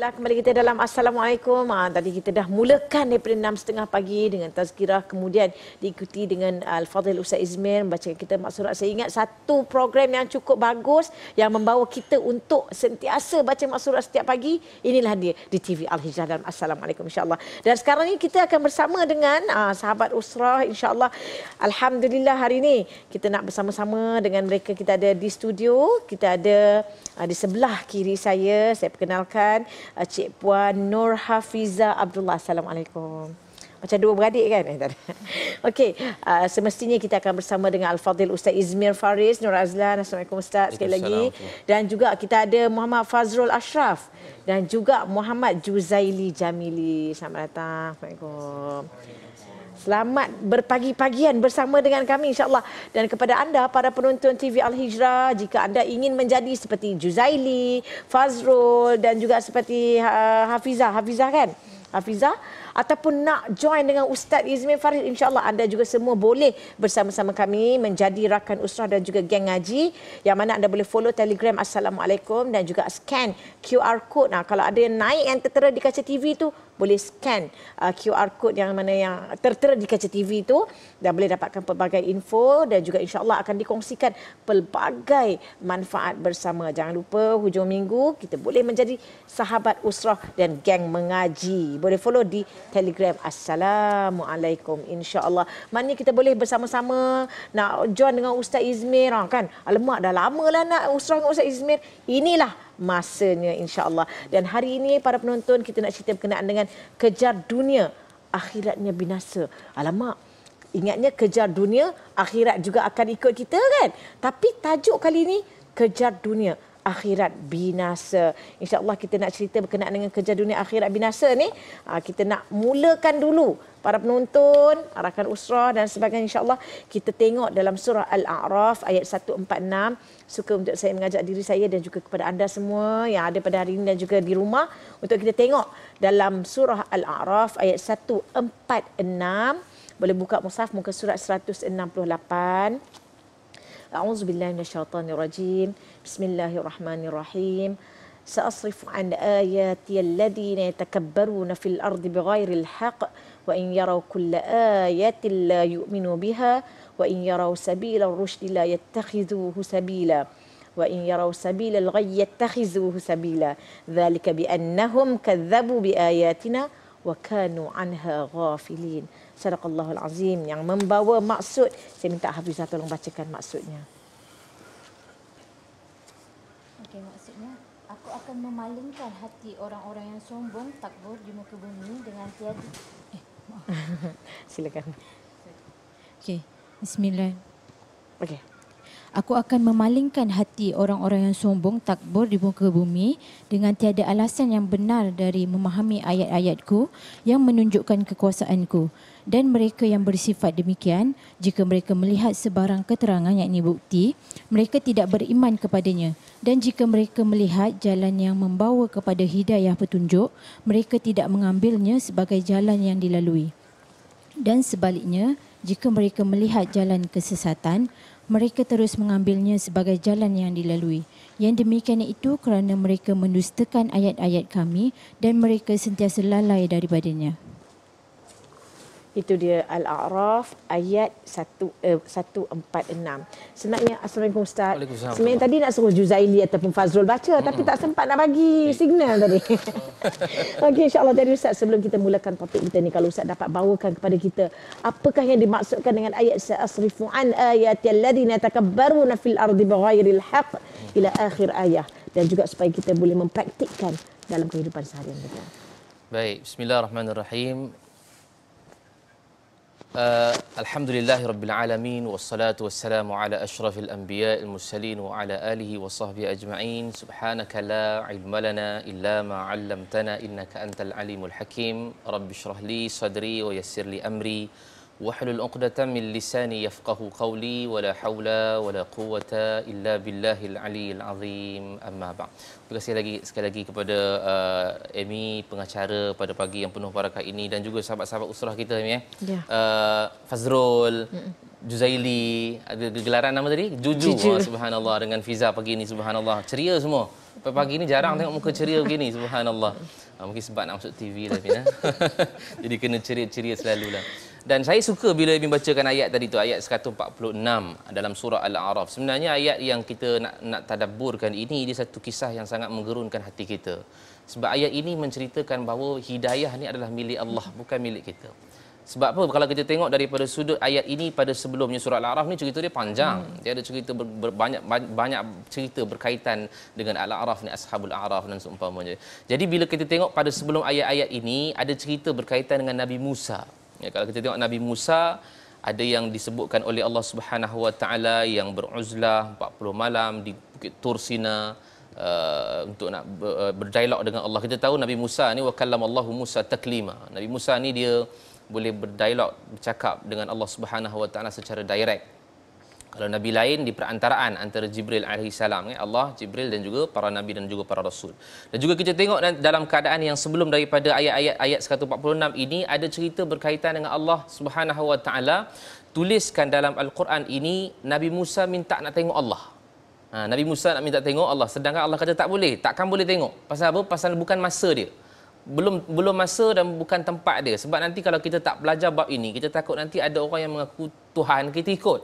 Alhamdulillah kembali kita dalam Assalamualaikum. Ah, tadi kita dah mulakan daripada 6.30 pagi dengan tazkirah kemudian diikuti dengan ah, Al-Fadhil Ustaz Izmir membacakan kita maksurat. Saya ingat satu program yang cukup bagus yang membawa kita untuk sentiasa baca maksurat setiap pagi. Inilah dia di TV Al-Hijrah dalam Assalamualaikum insyaAllah. Dan sekarang ini kita akan bersama dengan ah, sahabat Usrah insyaAllah. Alhamdulillah hari ini kita nak bersama-sama dengan mereka kita ada di studio. Kita ada ah, di sebelah kiri saya. Saya perkenalkan Eh, Cik Puan Nur Hafiza Abdullah. Assalamualaikum. Macam dua beradik kan? Eh, Okey, uh, semestinya kita akan bersama dengan Al-Fadhil Ustaz Izmir Faris, Nur Azlan. Assalamualaikum Ustaz sekali lagi. Dan juga kita ada Muhammad Fazrul Ashraf dan juga Muhammad Juzaili Jamili. Selamat datang. Assalamualaikum. Assalamualaikum. Selamat berpagi-pagian bersama dengan kami insyaAllah. Dan kepada anda, para penonton TV Al-Hijrah, jika anda ingin menjadi seperti Juzaili, Fazrul dan juga seperti uh, Hafizah. Hafizah kan? Hafizah ataupun nak join dengan Ustaz Izmin Farid insyaAllah anda juga semua boleh bersama-sama kami menjadi rakan usrah dan juga geng ngaji yang mana anda boleh follow telegram Assalamualaikum dan juga scan QR code nah, kalau ada yang naik yang tertera di kaca TV tu boleh scan uh, QR code yang mana yang tertera di kaca TV itu dan boleh dapatkan pelbagai info dan juga insya Allah akan dikongsikan pelbagai manfaat bersama. Jangan lupa hujung minggu kita boleh menjadi sahabat usrah dan geng mengaji. Boleh follow di Telegram. Assalamualaikum insya Allah Maknanya kita boleh bersama-sama nak join dengan Ustaz Izmir ha, kan. Alamak dah lama lah nak usrah dengan Ustaz Izmir. Inilah masanya insyaallah dan hari ini para penonton kita nak cerita berkenaan dengan kejar dunia akhiratnya binasa alamak ingatnya kejar dunia akhirat juga akan ikut kita kan tapi tajuk kali ini kejar dunia akhirat binasa. Insya Allah kita nak cerita berkenaan dengan kerja dunia akhirat binasa ni. Ah, kita nak mulakan dulu para penonton, arahkan usrah dan sebagainya. Insya Allah kita tengok dalam surah Al-A'raf ayat 146. Suka untuk saya mengajak diri saya dan juga kepada anda semua yang ada pada hari ini dan juga di rumah. Untuk kita tengok dalam surah Al-A'raf ayat 146. Boleh buka mushaf muka surat 168. أعوذ بالله من الشيطان الرجيم بسم الله الرحمن الرحيم سأصرف عن آياتي الذين يتكبرون في الأرض بغير الحق وإن يروا كل آية لا يؤمنوا بها وإن يروا سبيل الرشد لا يتخذوه سبيلا وإن يروا سبيل الغي يتخذوه سبيلا ذلك بأنهم كذبوا بآياتنا وكانوا عنها غافلين Sadaqallahul Azim yang membawa maksud. Saya minta Hafizah tolong bacakan maksudnya. Okey, maksudnya aku akan memalingkan hati orang-orang yang sombong takbur di muka bumi dengan tiada eh, Silakan. Okey, bismillah. Okey. Aku akan memalingkan hati orang-orang yang sombong takbur di muka bumi dengan tiada alasan yang benar dari memahami ayat-ayatku yang menunjukkan kekuasaanku dan mereka yang bersifat demikian jika mereka melihat sebarang keterangan yang ini bukti mereka tidak beriman kepadanya dan jika mereka melihat jalan yang membawa kepada hidayah petunjuk mereka tidak mengambilnya sebagai jalan yang dilalui dan sebaliknya jika mereka melihat jalan kesesatan mereka terus mengambilnya sebagai jalan yang dilalui yang demikian itu kerana mereka mendustakan ayat-ayat kami dan mereka sentiasa lalai daripadanya itu dia Al-A'raf ayat 1, uh, 146. Senangnya Assalamualaikum Ustaz. Waalaikumsalam. Sebenarnya tadi nak suruh Juzaili ataupun Fazrul baca hmm. tapi tak sempat nak bagi hey. signal tadi. Okey insyaAllah dari Ustaz sebelum kita mulakan topik kita ni kalau Ustaz dapat bawakan kepada kita apakah yang dimaksudkan dengan ayat sa'asrifu an ayati alladhina baru nafil ardi bighairil haqq ila akhir ayat dan juga supaya kita boleh mempraktikkan dalam kehidupan sehari-hari. Baik, bismillahirrahmanirrahim. آه الحمد لله رب العالمين والصلاة والسلام على أشرف الأنبياء المرسلين وعلى آله وصحبه أجمعين سبحانك لا علم لنا إلا ما علمتنا إنك أنت العليم الحكيم رب اشرح لي صدري ويسر لي أمري واحلل عقدة من لساني يفقه قولي ولا حول ولا قوة إلا بالله العلي العظيم أما بعد Terima kasih lagi sekali lagi kepada uh, Amy pengacara pada pagi yang penuh barakah ini dan juga sahabat-sahabat usrah kita ni eh. Ya. Uh, Fazrul, Mm-mm. Juzaili, ada gelaran nama tadi? Juju. Juju. Oh, subhanallah dengan visa pagi ini subhanallah. Ceria semua. Pagi ini jarang tengok muka ceria begini subhanallah. Ah, mungkin sebab nak masuk TV lah eh. Jadi kena ceria-ceria selalulah. Dan saya suka bila Ibn bacakan ayat tadi tu, ayat 146 dalam surah Al-A'raf. Sebenarnya ayat yang kita nak, nak tadaburkan ini, dia satu kisah yang sangat menggerunkan hati kita. Sebab ayat ini menceritakan bahawa hidayah ni adalah milik Allah, bukan milik kita. Sebab apa? Kalau kita tengok daripada sudut ayat ini pada sebelumnya surah Al-A'raf ni cerita dia panjang. Hmm. Dia ada cerita ber, ber, banyak banyak cerita berkaitan dengan Al-A'raf ni Ashabul A'raf dan seumpamanya. Jadi bila kita tengok pada sebelum ayat-ayat ini ada cerita berkaitan dengan Nabi Musa. Ya, kalau kita tengok Nabi Musa ada yang disebutkan oleh Allah Subhanahu Wa Taala yang beruzlah 40 malam di Bukit Tursina uh, untuk nak uh, berdialog dengan Allah. Kita tahu Nabi Musa ni wa kallamallahu Musa taklima. Nabi Musa ni dia boleh berdialog bercakap dengan Allah Subhanahu Wa Taala secara direct. Kalau Nabi lain di perantaraan antara Jibril AS, Allah, Jibril dan juga para Nabi dan juga para Rasul. Dan juga kita tengok dalam keadaan yang sebelum daripada ayat-ayat ayat 146 ini, ada cerita berkaitan dengan Allah SWT tuliskan dalam Al-Quran ini, Nabi Musa minta nak tengok Allah. Ha, Nabi Musa nak minta tengok Allah, sedangkan Allah kata tak boleh, takkan boleh tengok. Pasal apa? Pasal bukan masa dia belum belum masa dan bukan tempat dia sebab nanti kalau kita tak belajar bab ini kita takut nanti ada orang yang mengaku Tuhan kita ikut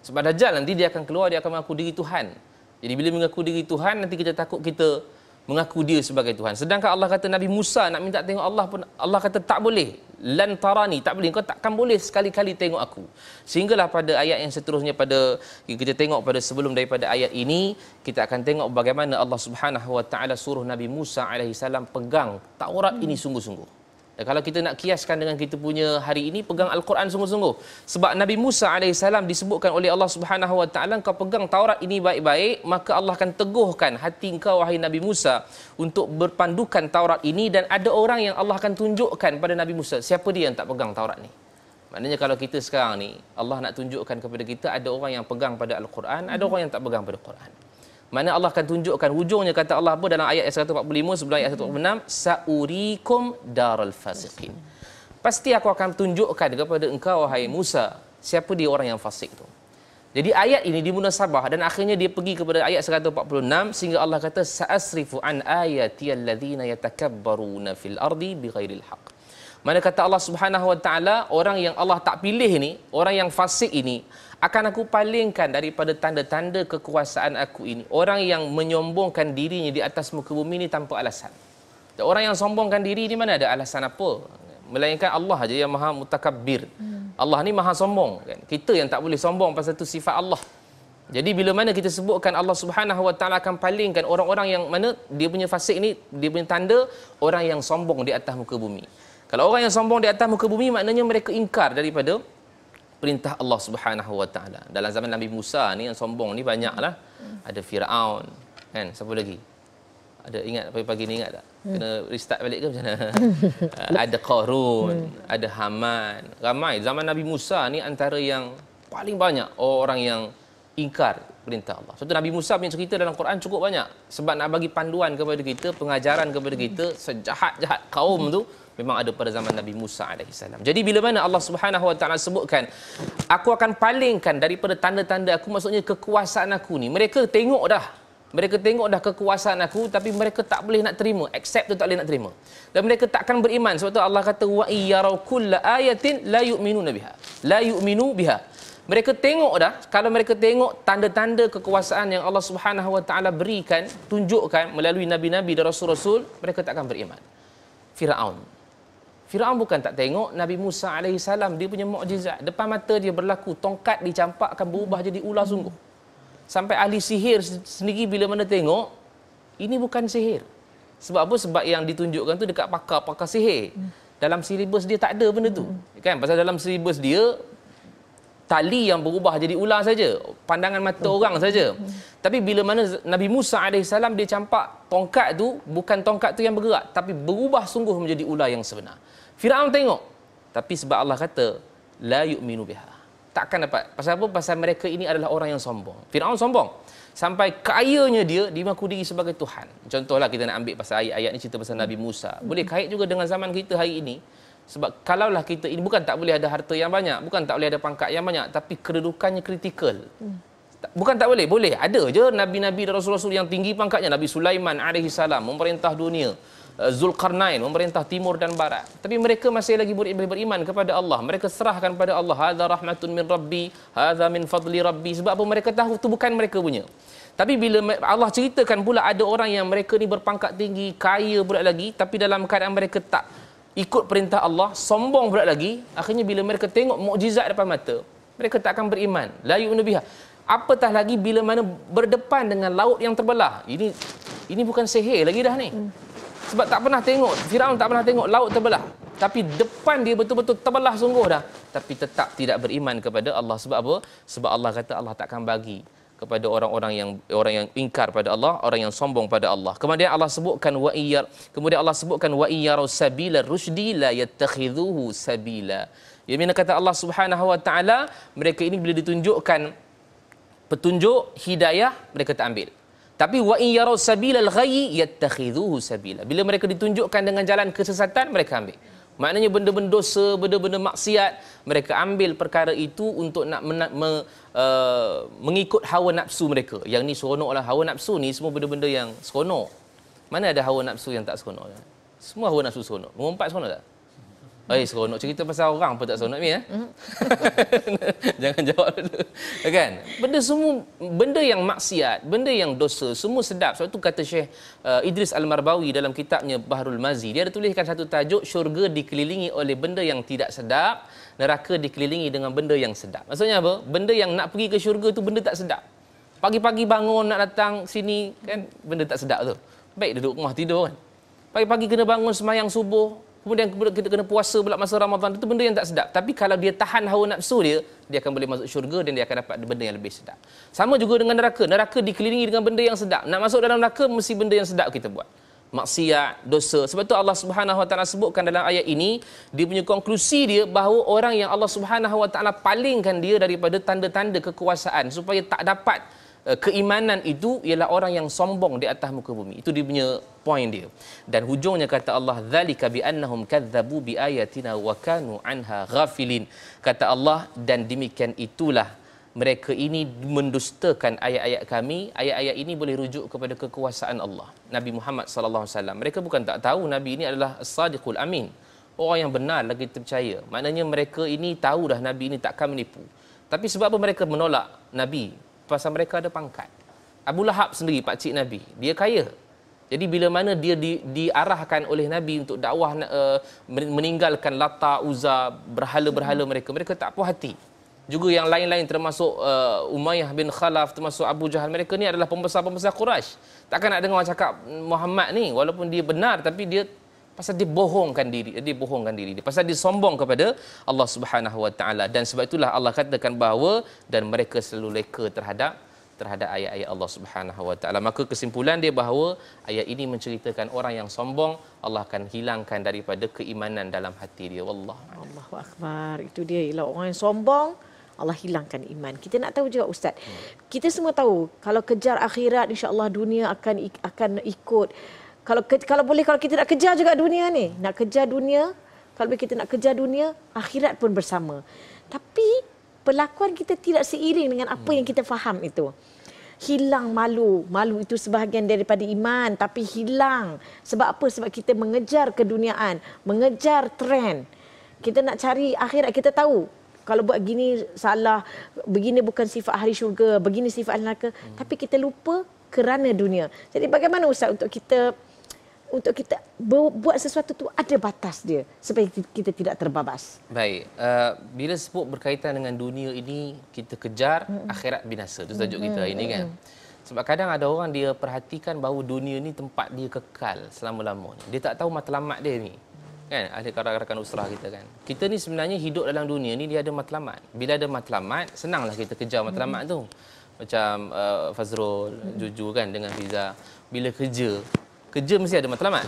sebab Dajjal nanti dia akan keluar, dia akan mengaku diri Tuhan. Jadi bila mengaku diri Tuhan, nanti kita takut kita mengaku dia sebagai Tuhan. Sedangkan Allah kata Nabi Musa nak minta tengok Allah pun, Allah kata tak boleh. Lantarani tak boleh. Kau takkan boleh sekali-kali tengok aku. Sehinggalah pada ayat yang seterusnya pada, kita tengok pada sebelum daripada ayat ini, kita akan tengok bagaimana Allah subhanahu suruh Nabi Musa alaihi pegang Taurat ini sungguh-sungguh kalau kita nak kiaskan dengan kita punya hari ini pegang al-Quran sungguh-sungguh sebab Nabi Musa a.s salam disebutkan oleh Allah Subhanahu wa taala kau pegang Taurat ini baik-baik maka Allah akan teguhkan hati engkau wahai Nabi Musa untuk berpandukan Taurat ini dan ada orang yang Allah akan tunjukkan pada Nabi Musa siapa dia yang tak pegang Taurat ni maknanya kalau kita sekarang ni Allah nak tunjukkan kepada kita ada orang yang pegang pada al-Quran ada orang yang tak pegang pada Al Quran mana Allah akan tunjukkan hujungnya kata Allah apa dalam ayat 145 sebelum ayat 146 saurikum daral fasiqin. Pasti aku akan tunjukkan kepada engkau wahai Musa siapa dia orang yang fasik tu. Jadi ayat ini di Sabah dan akhirnya dia pergi kepada ayat 146 sehingga Allah kata sa'asrifu an ayati alladhina yatakabbaruna fil ardi bighairil haqq. Mana kata Allah Subhanahu wa taala orang yang Allah tak pilih ni, orang yang fasik ini, akan aku palingkan daripada tanda-tanda kekuasaan aku ini orang yang menyombongkan dirinya di atas muka bumi ini tanpa alasan. Orang yang sombongkan diri ini mana ada alasan apa? Melainkan Allah saja yang maha mutakabbir. Hmm. Allah ni maha sombong. Kan? Kita yang tak boleh sombong pasal itu sifat Allah. Jadi bila mana kita sebutkan Allah Subhanahu Wa Taala akan palingkan orang-orang yang mana dia punya fasik ini dia punya tanda orang yang sombong di atas muka bumi. Kalau orang yang sombong di atas muka bumi maknanya mereka ingkar daripada perintah Allah Subhanahu Wa Taala. Dalam zaman Nabi Musa ni yang sombong ni banyaklah. Hmm. Ada Firaun, kan? Siapa lagi? Ada ingat pagi-pagi ni ingat tak? Hmm. Kena restart balik ke macam mana? ada Qarun, hmm. ada Haman. Ramai zaman Nabi Musa ni antara yang paling banyak orang yang ingkar perintah Allah. Sebab so, Nabi Musa punya cerita dalam Quran cukup banyak sebab nak bagi panduan kepada kita, pengajaran kepada kita sejahat-jahat kaum hmm. tu memang ada pada zaman Nabi Musa AS. Jadi bila mana Allah SWT sebutkan, aku akan palingkan daripada tanda-tanda aku, maksudnya kekuasaan aku ni. Mereka tengok dah. Mereka tengok dah kekuasaan aku tapi mereka tak boleh nak terima, accept tu tak boleh nak terima. Dan mereka takkan beriman sebab tu Allah kata wa yarau kull ayatin la yu'minu biha. La yu'minu biha. Mereka tengok dah, kalau mereka tengok tanda-tanda kekuasaan yang Allah Subhanahu Wa Taala berikan, tunjukkan melalui nabi-nabi dan rasul-rasul, mereka takkan beriman. Firaun, Firaun bukan tak tengok Nabi Musa alaihi salam dia punya mukjizat depan mata dia berlaku tongkat dicampak dicampakkan berubah jadi ular sungguh. Sampai ahli sihir sendiri bila mana tengok ini bukan sihir. Sebab apa? Sebab yang ditunjukkan tu dekat pakar-pakar sihir. Dalam silibus dia tak ada benda tu. Kan? Pasal dalam silibus dia tali yang berubah jadi ular saja. Pandangan mata orang saja. Tapi bila mana Nabi Musa alaihi salam dia campak tongkat tu, bukan tongkat tu yang bergerak tapi berubah sungguh menjadi ular yang sebenar. Firaun tengok tapi sebab Allah kata la yu'minu biha. Takkan dapat. Pasal apa? Pasal mereka ini adalah orang yang sombong. Firaun sombong. Sampai kayanya dia dimaku diri sebagai Tuhan. Contohlah kita nak ambil pasal ayat-ayat ni cerita pasal Nabi Musa. Boleh kait juga dengan zaman kita hari ini. Sebab kalaulah kita ini bukan tak boleh ada harta yang banyak, bukan tak boleh ada pangkat yang banyak, tapi kedudukannya kritikal. Hmm. Bukan tak boleh, boleh. Ada je nabi-nabi dan rasul-rasul yang tinggi pangkatnya. Nabi Sulaiman alaihi salam memerintah dunia. Eh, Zulkarnain pemerintah timur dan barat tapi mereka masih lagi beriman kepada Allah mereka serahkan pada Allah hadza rahmatun min rabbi hadza min fadli rabbi sebab apa mereka tahu itu bukan mereka punya tapi bila Allah ceritakan pula ada orang yang mereka ni berpangkat tinggi kaya pula lagi tapi dalam keadaan mereka tak ikut perintah Allah sombong pula lagi akhirnya bila mereka tengok mukjizat depan mata mereka tak akan beriman la yu'minu biha apatah lagi bila mana berdepan dengan laut yang terbelah ini ini bukan sihir lagi dah ni hmm sebab tak pernah tengok Firaun tak pernah tengok laut terbelah tapi depan dia betul-betul terbelah sungguh dah tapi tetap tidak beriman kepada Allah sebab apa sebab Allah kata Allah takkan bagi kepada orang-orang yang orang yang ingkar pada Allah, orang yang sombong pada Allah. Kemudian Allah sebutkan wa iyar, kemudian Allah sebutkan wa iyaru sabila rusydi la yattakhidhuhu sabila. Ya mina kata Allah Subhanahu wa taala, mereka ini bila ditunjukkan petunjuk hidayah mereka tak ambil. Tapi wa in yaraw sabilal ghayyi yattakhidhuhu sabila. Bila mereka ditunjukkan dengan jalan kesesatan mereka ambil. Maknanya benda-benda dosa, benda-benda maksiat, mereka ambil perkara itu untuk nak mena- me- uh, mengikut hawa nafsu mereka. Yang ni seronoklah hawa nafsu ni semua benda-benda yang seronok. Mana ada hawa nafsu yang tak seronok? Semua hawa nafsu seronok. Mengumpat seronok tak? Eh, seronok cerita pasal orang pun tak seronok ni eh. Mhm. Jangan jawab dulu. Eh, kan? Benda semua benda yang maksiat, benda yang dosa, semua sedap. Sebab tu kata Syekh uh, Idris Al-Marbawi dalam kitabnya Bahrul Mazi, dia ada tuliskan satu tajuk syurga dikelilingi oleh benda yang tidak sedap, neraka dikelilingi dengan benda yang sedap. Maksudnya apa? Benda yang nak pergi ke syurga tu benda tak sedap. Pagi-pagi bangun nak datang sini kan benda tak sedap tu. Baik duduk rumah tidur kan. Pagi-pagi kena bangun semayang subuh, kemudian kita kena puasa pula masa Ramadan itu benda yang tak sedap tapi kalau dia tahan hawa nafsu dia dia akan boleh masuk syurga dan dia akan dapat benda yang lebih sedap sama juga dengan neraka neraka dikelilingi dengan benda yang sedap nak masuk dalam neraka mesti benda yang sedap kita buat maksiat dosa sebab itu Allah Subhanahu Wa Taala sebutkan dalam ayat ini dia punya konklusi dia bahawa orang yang Allah Subhanahu Wa Taala palingkan dia daripada tanda-tanda kekuasaan supaya tak dapat Eh, keimanan itu ialah orang yang sombong di atas muka bumi. Itu dia punya poin dia. Dan hujungnya kata Allah zalika bi annahum kadzabu bi ayatina wa kanu anha ghafilin. Kata Allah dan demikian itulah mereka ini mendustakan ayat-ayat kami ayat-ayat ini boleh rujuk kepada kekuasaan Allah Nabi Muhammad sallallahu alaihi wasallam mereka bukan tak tahu nabi ini adalah sadiqul amin orang yang benar lagi terpercaya maknanya mereka ini tahu dah nabi ini takkan menipu tapi sebab apa mereka menolak nabi pasal mereka ada pangkat. Abu Lahab sendiri pak cik Nabi, dia kaya. Jadi bila mana dia di, diarahkan oleh Nabi untuk dakwah uh, meninggalkan Lata, Uzza, berhala-berhala hmm. mereka, mereka tak puas hati. Juga yang lain-lain termasuk uh, Umayyah bin Khalaf, termasuk Abu Jahal, mereka ni adalah pembesar-pembesar Quraisy. Takkan nak dengar cakap Muhammad ni walaupun dia benar tapi dia pasal dia bohongkan diri dia bohongkan diri dia pasal dia sombong kepada Allah Subhanahu Wa Taala dan sebab itulah Allah katakan bahawa dan mereka selalu leka terhadap terhadap ayat-ayat Allah Subhanahu Wa Taala maka kesimpulan dia bahawa ayat ini menceritakan orang yang sombong Allah akan hilangkan daripada keimanan dalam hati dia wallah Allahu akbar itu dia ialah orang yang sombong Allah hilangkan iman. Kita nak tahu juga ustaz. Hmm. Kita semua tahu kalau kejar akhirat insya-Allah dunia akan akan ikut kalau kalau boleh kalau kita nak kejar juga dunia ni nak kejar dunia kalau kita nak kejar dunia akhirat pun bersama tapi perlakuan kita tidak seiring dengan apa yang kita faham itu hilang malu malu itu sebahagian daripada iman tapi hilang sebab apa sebab kita mengejar keduniaan mengejar trend kita nak cari akhirat kita tahu kalau buat gini salah begini bukan sifat ahli syurga begini sifat neraka hmm. tapi kita lupa kerana dunia jadi bagaimana ustaz untuk kita untuk kita buat sesuatu tu ada batas dia supaya kita tidak terbabas. Baik, uh, bila sebut berkaitan dengan dunia ini kita kejar mm-hmm. akhirat binasa. Itu tajuk mm-hmm. kita hari ini kan. Hmm. Sebab kadang ada orang dia perhatikan bahawa dunia ni tempat dia kekal selama-lamanya. Dia tak tahu matlamat dia ni. Kan, Ada rakan-rakan usrah kita kan. Kita ni sebenarnya hidup dalam dunia ni dia ada matlamat. Bila ada matlamat, senanglah kita kejar matlamat mm-hmm. tu. Macam uh, Fazrul, mm-hmm. Juju kan dengan Fiza. Bila kerja, kerja mesti ada matlamat.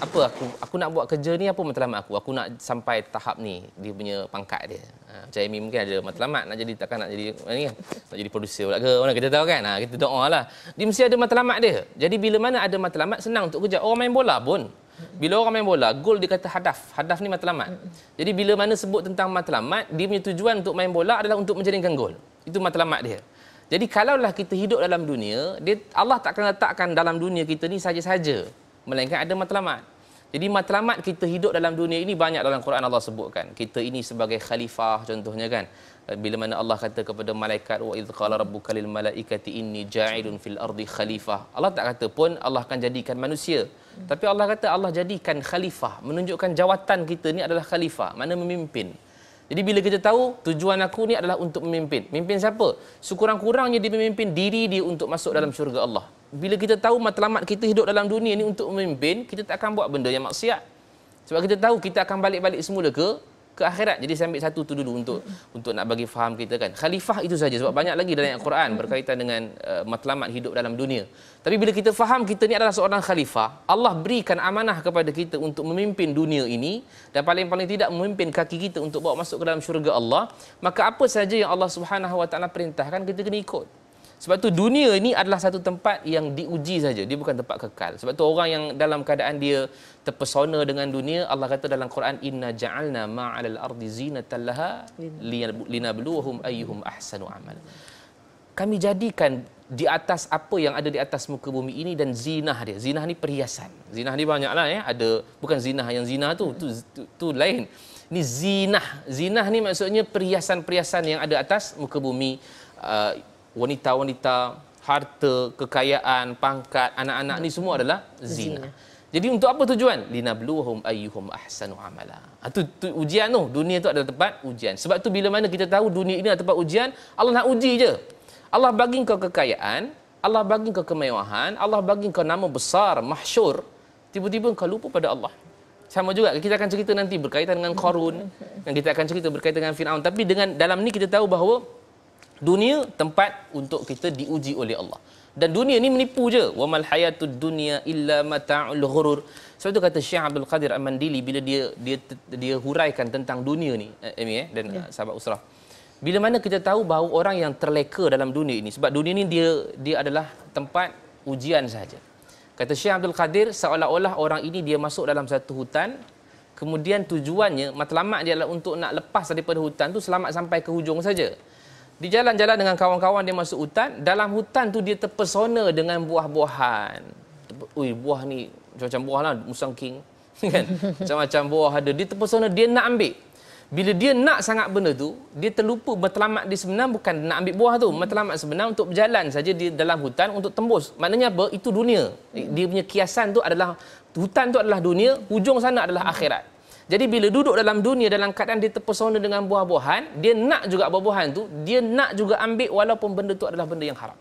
Apa aku aku nak buat kerja ni apa matlamat aku? Aku nak sampai tahap ni dia punya pangkat dia. Ha, macam Amy mungkin ada matlamat nak jadi takkan nak jadi ha, ni kan? Nak jadi producer pula ke? Mana kita tahu kan? Ha, kita doa lah. Dia mesti ada matlamat dia. Jadi bila mana ada matlamat senang untuk kerja. Orang main bola pun. Bila orang main bola, gol dikata hadaf. Hadaf ni matlamat. Jadi bila mana sebut tentang matlamat, dia punya tujuan untuk main bola adalah untuk menjaringkan gol. Itu matlamat dia. Jadi kalaulah kita hidup dalam dunia, dia, Allah takkan akan letakkan dalam dunia kita ni saja-saja. Melainkan ada matlamat. Jadi matlamat kita hidup dalam dunia ini banyak dalam Quran Allah sebutkan. Kita ini sebagai khalifah contohnya kan. Eh, bila mana Allah kata kepada malaikat wa idh qala rabbuka lil malaikati inni ja'ilun fil ardi khalifah. Allah tak kata pun Allah akan jadikan manusia. Tapi Allah kata Allah jadikan khalifah menunjukkan jawatan kita ni adalah khalifah, mana memimpin. Jadi bila kita tahu tujuan aku ni adalah untuk memimpin. Memimpin siapa? Sekurang-kurangnya dia memimpin diri dia untuk masuk dalam syurga Allah. Bila kita tahu matlamat kita hidup dalam dunia ni untuk memimpin, kita tak akan buat benda yang maksiat. Sebab kita tahu kita akan balik-balik semula ke ke akhirat. Jadi saya ambil satu tu dulu untuk untuk nak bagi faham kita kan. Khalifah itu saja sebab banyak lagi dalam Al-Quran berkaitan dengan uh, matlamat hidup dalam dunia. Tapi bila kita faham kita ni adalah seorang khalifah, Allah berikan amanah kepada kita untuk memimpin dunia ini dan paling-paling tidak memimpin kaki kita untuk bawa masuk ke dalam syurga Allah, maka apa saja yang Allah Subhanahu Wa Taala perintahkan kita kena ikut. Sebab tu dunia ini adalah satu tempat yang diuji saja. Dia bukan tempat kekal. Sebab tu orang yang dalam keadaan dia terpesona dengan dunia, Allah kata dalam Quran, Inna ja'alna al ardi zinatan laha linabluwahum ayyuhum ahsanu amal. Kami jadikan di atas apa yang ada di atas muka bumi ini dan zinah dia. Zinah ni perhiasan. Zinah ni banyaklah ya. Ada bukan zinah yang zina tu, tu tu, tu lain. Ni zinah. Zinah ni maksudnya perhiasan-perhiasan yang ada atas muka bumi uh, wanita-wanita, harta, kekayaan, pangkat, anak-anak ni semua adalah zina. Jadi untuk apa tujuan? Lina bluhum ayyuhum ahsanu amala. Itu ah, ujian tu. Dunia tu ada tempat ujian. Sebab tu bila mana kita tahu dunia ini adalah tempat ujian, Allah nak uji je. Allah bagi kau kekayaan, Allah bagi kau kemewahan, Allah bagi kau nama besar, mahsyur. Tiba-tiba kau lupa pada Allah. Sama juga kita akan cerita nanti berkaitan dengan Korun, yang kita akan cerita berkaitan dengan Fir'aun. Tapi dengan dalam ni kita tahu bahawa Dunia tempat untuk kita diuji oleh Allah. Dan dunia ni menipu je. Wa mal hayatu dunya illa mata'ul ghurur. Sebab tu kata Syekh Abdul Qadir amandili bila dia, dia dia dia huraikan tentang dunia ni, eh, Amy, eh dan yeah. Ya. sahabat usrah. Bila mana kita tahu bahawa orang yang terleka dalam dunia ini sebab dunia ni dia dia adalah tempat ujian sahaja. Kata Syekh Abdul Qadir seolah-olah orang ini dia masuk dalam satu hutan kemudian tujuannya matlamat dia adalah untuk nak lepas daripada hutan tu selamat sampai ke hujung saja. Di jalan-jalan dengan kawan-kawan dia masuk hutan. Dalam hutan tu dia terpesona dengan buah-buahan. Ui, buah ni macam-macam buah lah. Musang King. Kan? Macam-macam buah ada. Dia terpesona, dia nak ambil. Bila dia nak sangat benda tu, dia terlupa matlamat di sebenar bukan nak ambil buah tu. Matlamat sebenar untuk berjalan saja di dalam hutan untuk tembus. Maknanya apa? Itu dunia. Dia punya kiasan tu adalah, hutan tu adalah dunia, hujung sana adalah akhirat. Jadi bila duduk dalam dunia dalam keadaan dia terpesona dengan buah-buahan, dia nak juga buah-buahan tu, dia nak juga ambil walaupun benda tu adalah benda yang haram.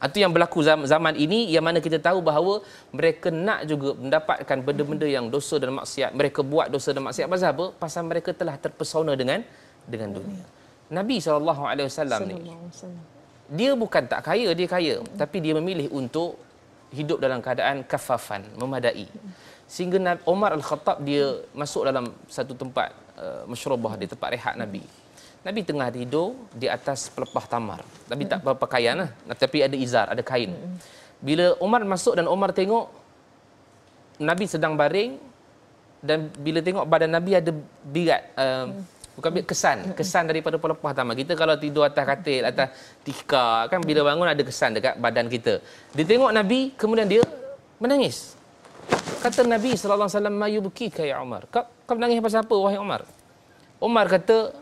Itu ah, yang berlaku zaman ini yang mana kita tahu bahawa mereka nak juga mendapatkan benda-benda yang dosa dan maksiat. Mereka buat dosa dan maksiat pasal apa? Pasal mereka telah terpesona dengan dengan dunia. Nabi SAW ni, dia bukan tak kaya, dia kaya. Tapi dia memilih untuk hidup dalam keadaan kafafan, memadai sehingga Umar Al-Khattab dia masuk dalam satu tempat uh, eh, masyrubah di tempat rehat Nabi. Nabi tengah tidur di atas pelepah tamar. Nabi tak apa lah. Tapi ada izar, ada kain. Bila Umar masuk dan Umar tengok, Nabi sedang baring. Dan bila tengok badan Nabi ada birat. Uh, bukan birat, kesan. Kesan daripada pelepah tamar. Kita kalau tidur atas katil, atas tikar, kan bila bangun ada kesan dekat badan kita. Dia tengok Nabi, kemudian dia menangis. Kata Nabi SAW, Mayubkika ya Umar. Kau, kau menangis pasal apa, wahai Umar? Umar kata,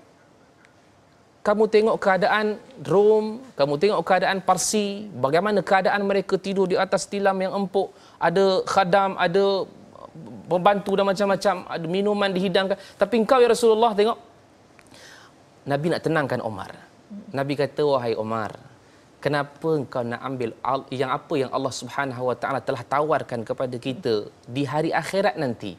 kamu tengok keadaan Rom, kamu tengok keadaan Parsi, bagaimana keadaan mereka tidur di atas tilam yang empuk, ada khadam, ada pembantu dan macam-macam, ada minuman dihidangkan. Tapi engkau ya Rasulullah tengok, Nabi nak tenangkan Umar. Nabi kata, wahai Umar, kenapa engkau nak ambil yang apa yang Allah Subhanahu Wa Taala telah tawarkan kepada kita di hari akhirat nanti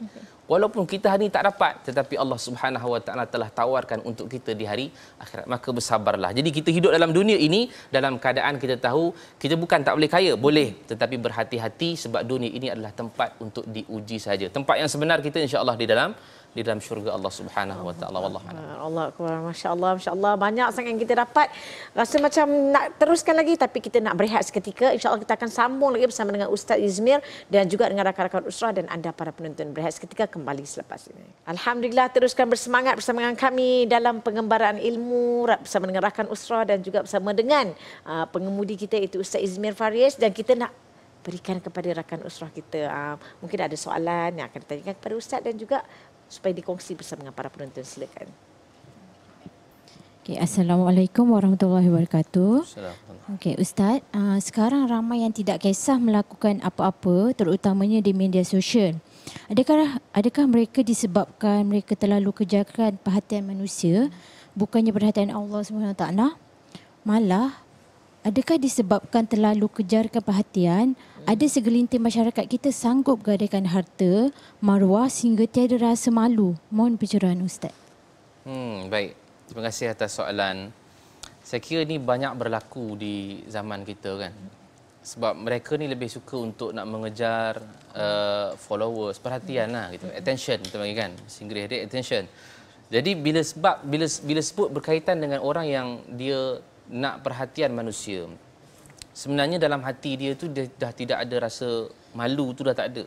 walaupun kita hari ini tak dapat tetapi Allah Subhanahu Wa Taala telah tawarkan untuk kita di hari akhirat maka bersabarlah jadi kita hidup dalam dunia ini dalam keadaan kita tahu kita bukan tak boleh kaya boleh tetapi berhati-hati sebab dunia ini adalah tempat untuk diuji saja tempat yang sebenar kita insya-Allah di dalam di dalam syurga Allah Subhanahu Wa Taala Allah akbar masya-Allah masya-Allah banyak sangat yang kita dapat rasa macam nak teruskan lagi tapi kita nak berehat seketika insya-Allah kita akan sambung lagi bersama dengan Ustaz Izmir dan juga dengan rakan-rakan usrah dan anda para penonton berehat seketika kembali selepas ini alhamdulillah teruskan bersemangat bersama dengan kami dalam pengembaraan ilmu bersama dengan rakan usrah dan juga bersama dengan uh, pengemudi kita itu Ustaz Izmir Faris dan kita nak berikan kepada rakan usrah kita uh, mungkin ada soalan yang akan ditanyakan kepada ustaz dan juga supaya dikongsi bersama dengan para penonton silakan. Okay, Assalamualaikum warahmatullahi wabarakatuh. Okay, Ustaz, uh, sekarang ramai yang tidak kisah melakukan apa-apa terutamanya di media sosial. Adakah adakah mereka disebabkan mereka terlalu kejarkan perhatian manusia bukannya perhatian Allah Subhanahu Taala? Malah, adakah disebabkan terlalu kejarkan perhatian ada segelintir masyarakat kita sanggup gadaikan harta, maruah sehingga tiada rasa malu. Mohon pencerahan Ustaz. Hmm, baik. Terima kasih atas soalan. Saya kira ini banyak berlaku di zaman kita kan. Sebab mereka ni lebih suka untuk nak mengejar uh, followers, perhatian lah, gitu. attention kita panggil kan. Singgri hari, attention. Jadi bila sebab bila bila sebut berkaitan dengan orang yang dia nak perhatian manusia, sebenarnya dalam hati dia tu dia dah tidak ada rasa malu tu dah tak ada.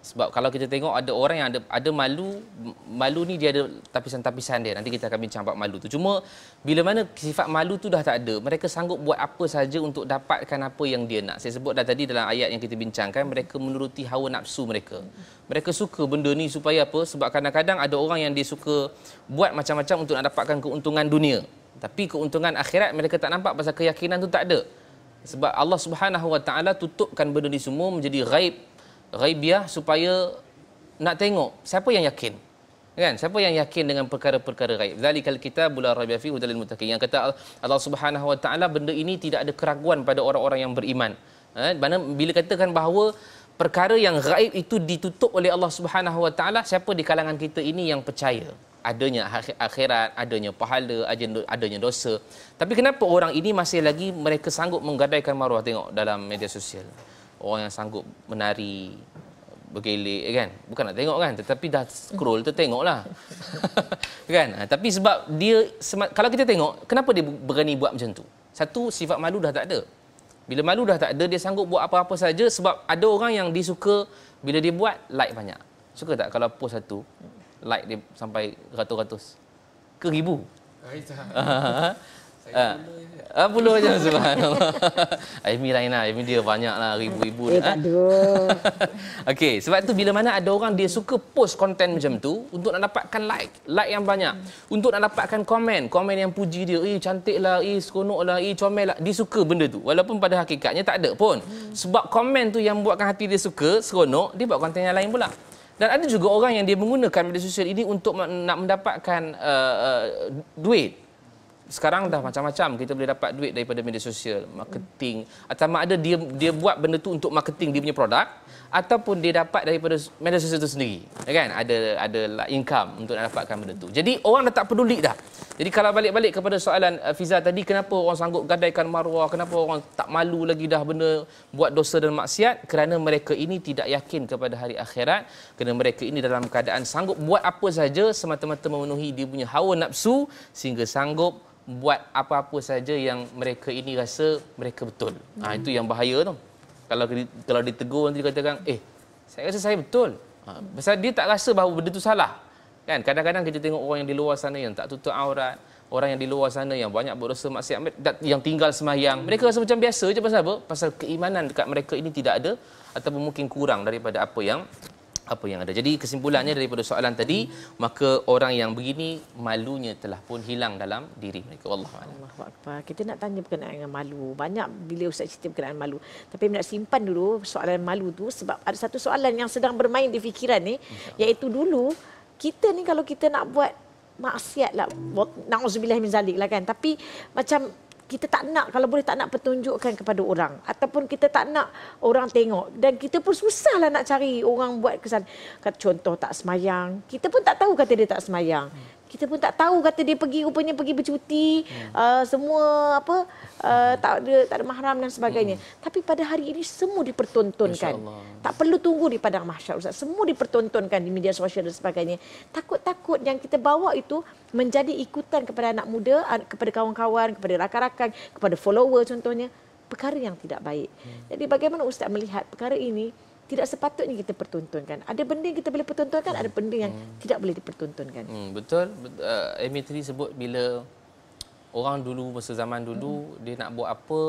Sebab kalau kita tengok ada orang yang ada ada malu, malu ni dia ada tapisan-tapisan dia. Nanti kita akan bincang bab malu tu. Cuma bila mana sifat malu tu dah tak ada, mereka sanggup buat apa saja untuk dapatkan apa yang dia nak. Saya sebut dah tadi dalam ayat yang kita bincangkan, mereka menuruti hawa nafsu mereka. Mereka suka benda ni supaya apa? Sebab kadang-kadang ada orang yang dia suka buat macam-macam untuk nak dapatkan keuntungan dunia. Tapi keuntungan akhirat mereka tak nampak pasal keyakinan tu tak ada sebab Allah Subhanahu Wa Taala tutupkan benda ni semua menjadi ghaib ghaibiah ya, supaya nak tengok siapa yang yakin kan siapa yang yakin dengan perkara-perkara ghaib zalikal kitabul rabbi fi hudalil muttaqin yang kata Allah Subhanahu Wa Taala benda ini tidak ada keraguan pada orang-orang yang beriman kan bila katakan bahawa perkara yang ghaib itu ditutup oleh Allah Subhanahu Wa Taala siapa di kalangan kita ini yang percaya adanya akhirat, adanya pahala, adanya dosa. Tapi kenapa orang ini masih lagi mereka sanggup menggadaikan maruah tengok dalam media sosial? Orang yang sanggup menari, bergelik eh, kan? Bukan nak tengok kan, tetapi dah scroll tu tengoklah. kan? Ha, tapi sebab dia kalau kita tengok, kenapa dia berani buat macam tu? Satu sifat malu dah tak ada. Bila malu dah tak ada, dia sanggup buat apa-apa saja sebab ada orang yang disuka bila dia buat like banyak. Suka tak kalau post satu? like dia sampai ratus-ratus ke ribu. Ah, puluh aja subhanallah. Aimi lain lah, Aimi dia banyak lah, ribu-ribu. Eh, tak eh. Okey, sebab tu bila mana ada orang dia suka post konten macam tu, untuk nak dapatkan like, like yang banyak. Untuk nak dapatkan komen, komen yang puji dia, eh cantik lah, eh seronok lah, eh comel lah. Dia suka benda tu. Walaupun pada hakikatnya tak ada pun. Hmm. Sebab komen tu yang buatkan hati dia suka, seronok, dia buat konten yang lain pula. Dan ada juga orang yang dia menggunakan media sosial ini untuk nak mendapatkan uh, uh, duit sekarang dah macam-macam kita boleh dapat duit daripada media sosial marketing atau sama ada dia dia buat benda tu untuk marketing dia punya produk ataupun dia dapat daripada media sosial tu sendiri ya kan ada ada income untuk nak dapatkan benda tu jadi orang dah tak peduli dah jadi kalau balik-balik kepada soalan eh, Fiza tadi kenapa orang sanggup gadaikan maruah kenapa orang tak malu lagi dah benda buat dosa dan maksiat kerana mereka ini tidak yakin kepada hari akhirat kerana mereka ini dalam keadaan sanggup buat apa saja semata-mata memenuhi dia punya hawa nafsu sehingga sanggup buat apa-apa saja yang mereka ini rasa mereka betul. Ha, hmm. Ha, itu yang bahaya tu. Kalau kalau ditegur nanti dikatakan, "Eh, saya rasa saya betul." Ha, pasal dia tak rasa bahawa benda tu salah. Kan? Kadang-kadang kita tengok orang yang di luar sana yang tak tutup aurat, orang yang di luar sana yang banyak berdosa maksiat yang tinggal semayang. Mereka rasa macam biasa je pasal apa? Pasal keimanan dekat mereka ini tidak ada ataupun mungkin kurang daripada apa yang apa yang ada. Jadi kesimpulannya daripada soalan tadi, hmm. maka orang yang begini malunya telah pun hilang dalam diri mereka. Allah Allah Kita nak tanya berkenaan dengan malu. Banyak bila Ustaz cerita berkenaan malu. Tapi nak simpan dulu soalan malu tu sebab ada satu soalan yang sedang bermain di fikiran ni. Iaitu dulu, kita ni kalau kita nak buat maksiat lah. Na'udzubillah min zalik lah kan. Tapi macam kita tak nak kalau boleh tak nak pertunjukkan kepada orang ataupun kita tak nak orang tengok dan kita pun susahlah nak cari orang buat kesan contoh tak semayang kita pun tak tahu kata dia tak semayang kita pun tak tahu kata dia pergi rupanya pergi bercuti hmm. uh, semua apa uh, tak ada tak ada mahram dan sebagainya hmm. tapi pada hari ini semua dipertontonkan tak perlu tunggu di padang mahsyar ustaz semua dipertontonkan di media sosial dan sebagainya takut-takut yang kita bawa itu menjadi ikutan kepada anak muda kepada kawan-kawan kepada rakan-rakan kepada follower contohnya perkara yang tidak baik hmm. jadi bagaimana ustaz melihat perkara ini tidak sepatutnya kita pertuntunkan. Ada benda yang kita boleh pertuntunkan, ada benda yang hmm. tidak boleh dipertuntunkan. Hmm, betul. Uh, Amy Tri sebut bila orang dulu, masa zaman dulu, hmm. dia nak buat apa,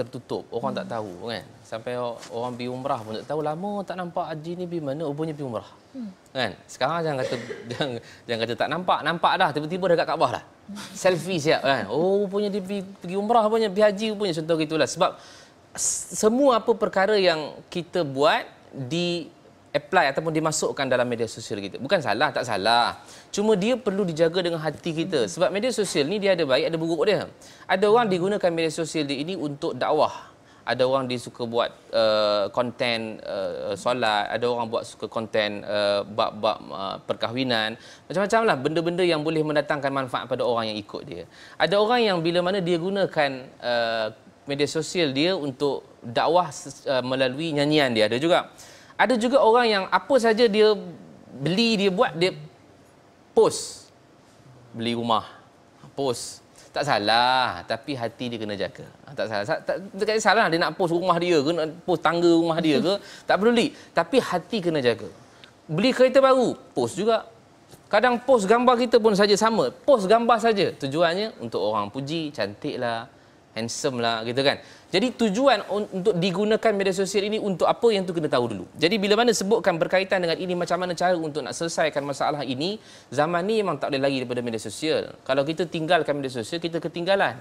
tertutup. Orang hmm. tak tahu kan. Sampai orang pergi umrah pun tak tahu. Lama tak nampak haji ni pergi mana, rupanya pergi umrah. Hmm. Kan? Sekarang jangan kata, jangan, jangan kata tak nampak. Nampak dah, tiba-tiba dah kat Kaabah dah. Hmm. Selfie siap kan. Oh, rupanya dia pergi, pergi umrah, rupanya pergi haji, rupanya. Contoh gitulah. Sebab semua apa perkara yang kita buat di apply ataupun dimasukkan dalam media sosial kita. Bukan salah, tak salah. Cuma dia perlu dijaga dengan hati kita. Sebab media sosial ni dia ada baik, ada buruk dia. Ada orang digunakan media sosial dia ini untuk dakwah. Ada orang dia suka buat konten uh, uh, solat, ada orang buat suka konten uh, bab-bab uh, perkahwinan. Macam-macam lah benda-benda yang boleh mendatangkan manfaat pada orang yang ikut dia. Ada orang yang bila mana dia gunakan uh, media sosial dia untuk dakwah uh, melalui nyanyian dia ada juga. Ada juga orang yang apa saja dia beli dia buat dia post beli rumah post tak salah tapi hati dia kena jaga ah, tak salah tak, tak, salah dia nak post rumah dia ke nak post tangga rumah dia ke tak perlu peduli tapi hati kena jaga beli kereta baru post juga kadang post gambar kita pun saja sama post gambar saja tujuannya untuk orang puji cantiklah handsome lah gitu kan. Jadi tujuan untuk digunakan media sosial ini untuk apa yang tu kena tahu dulu. Jadi bila mana sebutkan berkaitan dengan ini macam mana cara untuk nak selesaikan masalah ini, zaman ni memang tak boleh lagi daripada media sosial. Kalau kita tinggalkan media sosial, kita ketinggalan.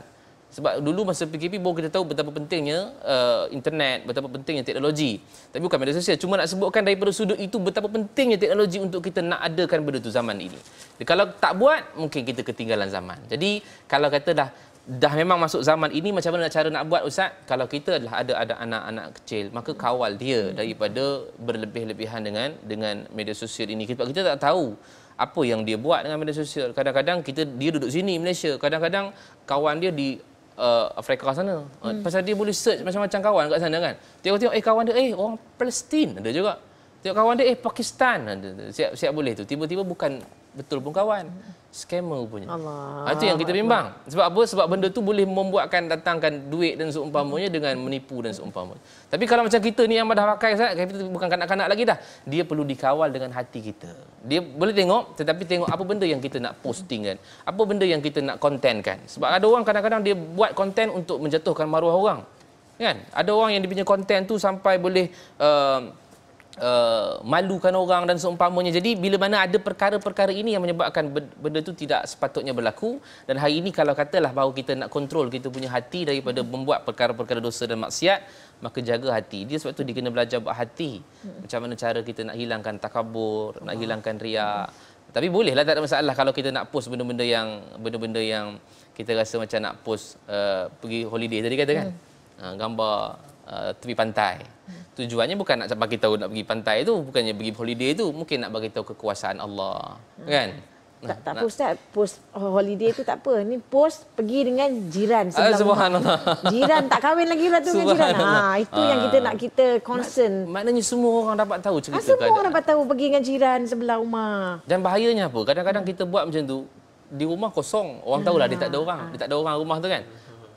Sebab dulu masa PKP baru kita tahu betapa pentingnya uh, internet, betapa pentingnya teknologi. Tapi bukan media sosial. Cuma nak sebutkan daripada sudut itu betapa pentingnya teknologi untuk kita nak adakan benda tu zaman ini. Jadi, kalau tak buat, mungkin kita ketinggalan zaman. Jadi kalau kata dah dah memang masuk zaman ini macam mana cara nak buat ustaz kalau kita dah ada ada anak-anak kecil maka kawal dia daripada berlebih-lebihan dengan dengan media sosial ini Kita kita tak tahu apa yang dia buat dengan media sosial kadang-kadang kita dia duduk sini Malaysia kadang-kadang kawan dia di uh, Afrika sana uh, hmm. pasal dia boleh search macam-macam kawan kat sana kan tengok-tengok eh kawan dia eh orang Palestin ada juga tengok kawan dia eh Pakistan ada siap siap boleh tu tiba-tiba bukan betul pun kawan. Scammer punya. Allah. Itu yang kita bimbang. Sebab apa? Sebab benda tu boleh membuatkan datangkan duit dan seumpamanya dengan menipu dan seumpamanya. Tapi kalau macam kita ni yang dah pakai sangat, kita bukan kanak-kanak lagi dah. Dia perlu dikawal dengan hati kita. Dia boleh tengok tetapi tengok apa benda yang kita nak posting kan. Apa benda yang kita nak konten kan? Sebab ada orang kadang-kadang dia buat konten untuk menjatuhkan maruah orang. Kan? Ada orang yang dia punya konten tu sampai boleh uh, uh, malukan orang dan seumpamanya. Jadi bila mana ada perkara-perkara ini yang menyebabkan benda itu tidak sepatutnya berlaku dan hari ini kalau katalah bahawa kita nak kontrol kita punya hati daripada membuat perkara-perkara dosa dan maksiat, maka jaga hati. Dia sebab tu dia kena belajar buat hati. Macam mana cara kita nak hilangkan takabur, nak hilangkan riak. Tapi bolehlah tak ada masalah kalau kita nak post benda-benda yang benda-benda yang kita rasa macam nak post uh, pergi holiday tadi kata kan. Hmm. Uh, gambar uh, tepi pantai tujuannya bukan nak bagi tahu nak pergi pantai itu bukannya pergi holiday itu mungkin nak bagi tahu kekuasaan Allah hmm. kan tak, tak apa Ustaz, post holiday tu tak apa. Ni post pergi dengan jiran ah, sebelah Subhanallah. Jiran, tak kahwin lagi lah tu dengan jiran. Ha, itu ha. yang ah. kita nak kita concern. Maknanya semua orang dapat tahu cerita ha, Semua orang dapat tahu pergi dengan jiran sebelah rumah. Dan bahayanya apa? Kadang-kadang kita buat macam tu, di rumah kosong. Orang tahulah ha. dia tak ada orang. Dia tak ada orang rumah tu kan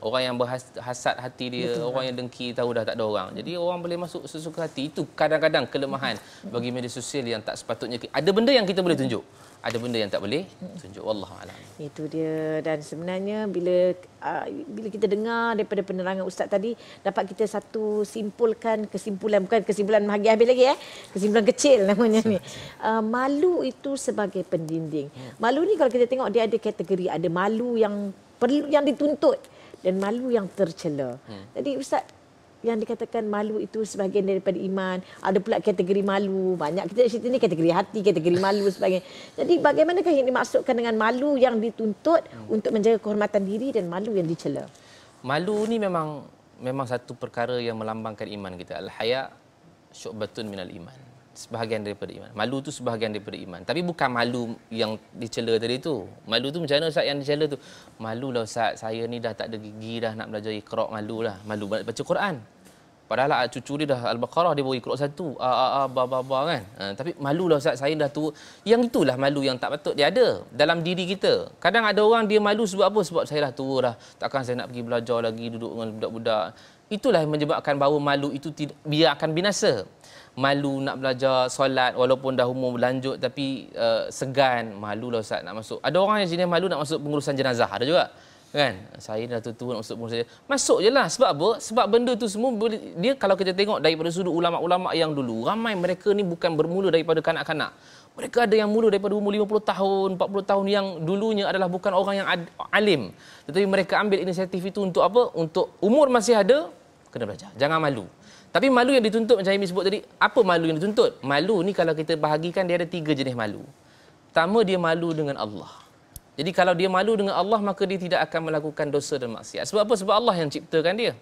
orang yang berhasad hati dia Betul. orang yang dengki tahu dah tak ada orang jadi orang boleh masuk sesuka hati itu kadang-kadang kelemahan bagi media sosial yang tak sepatutnya ada benda yang kita boleh tunjuk ada benda yang tak boleh tunjuk wallahu alam itu dia dan sebenarnya bila bila kita dengar daripada penerangan ustaz tadi dapat kita satu simpulkan kesimpulan bukan kesimpulan bahagia habis lagi eh kesimpulan kecil namanya ni malu itu sebagai pendinding ya. malu ni kalau kita tengok dia ada kategori ada malu yang perlu yang dituntut dan malu yang tercela. Hmm. Jadi ustaz yang dikatakan malu itu sebahagian daripada iman. Ada pula kategori malu. Banyak kita cerita ni kategori hati, kategori malu sebagainya. Jadi bagaimanakah ini dimaksudkan dengan malu yang dituntut hmm. untuk menjaga kehormatan diri dan malu yang dicela? Malu ni memang memang satu perkara yang melambangkan iman kita. Al-haya syu'batun minal iman sebahagian daripada iman. Malu tu sebahagian daripada iman. Tapi bukan malu yang dicela tadi tu. Malu tu macam mana Ustaz yang dicela tu? Malu lah Ustaz, saya ni dah tak ada gigi dah nak belajar ikhrok malu lah. Malu baca Quran. Padahal lah, cucu dia dah Al-Baqarah, dia baru ikhrok satu. Ah, ah, ah, bah, bah, bah, kan? Uh, tapi malu lah Ustaz, saya dah tu Yang itulah malu yang tak patut dia ada dalam diri kita. Kadang ada orang dia malu sebab apa? Sebab saya dah tua dah. Takkan saya nak pergi belajar lagi, duduk dengan budak-budak. Itulah yang menyebabkan bahawa malu itu tidak, biarkan binasa malu nak belajar solat walaupun dah umur berlanjut tapi uh, segan malulah ustaz nak masuk ada orang yang jenis malu nak masuk pengurusan jenazah ada juga kan saya dah tua nak masuk pengurusan jenazah. masuk je lah sebab apa sebab benda tu semua dia kalau kita tengok daripada sudut ulama-ulama yang dulu ramai mereka ni bukan bermula daripada kanak-kanak mereka ada yang mula daripada umur 50 tahun, 40 tahun yang dulunya adalah bukan orang yang alim. Tetapi mereka ambil inisiatif itu untuk apa? Untuk umur masih ada, kena belajar. Jangan malu. Tapi malu yang dituntut macam Amy sebut tadi, apa malu yang dituntut? Malu ni kalau kita bahagikan dia ada tiga jenis malu. Pertama dia malu dengan Allah. Jadi kalau dia malu dengan Allah maka dia tidak akan melakukan dosa dan maksiat. Sebab apa? Sebab Allah yang ciptakan dia.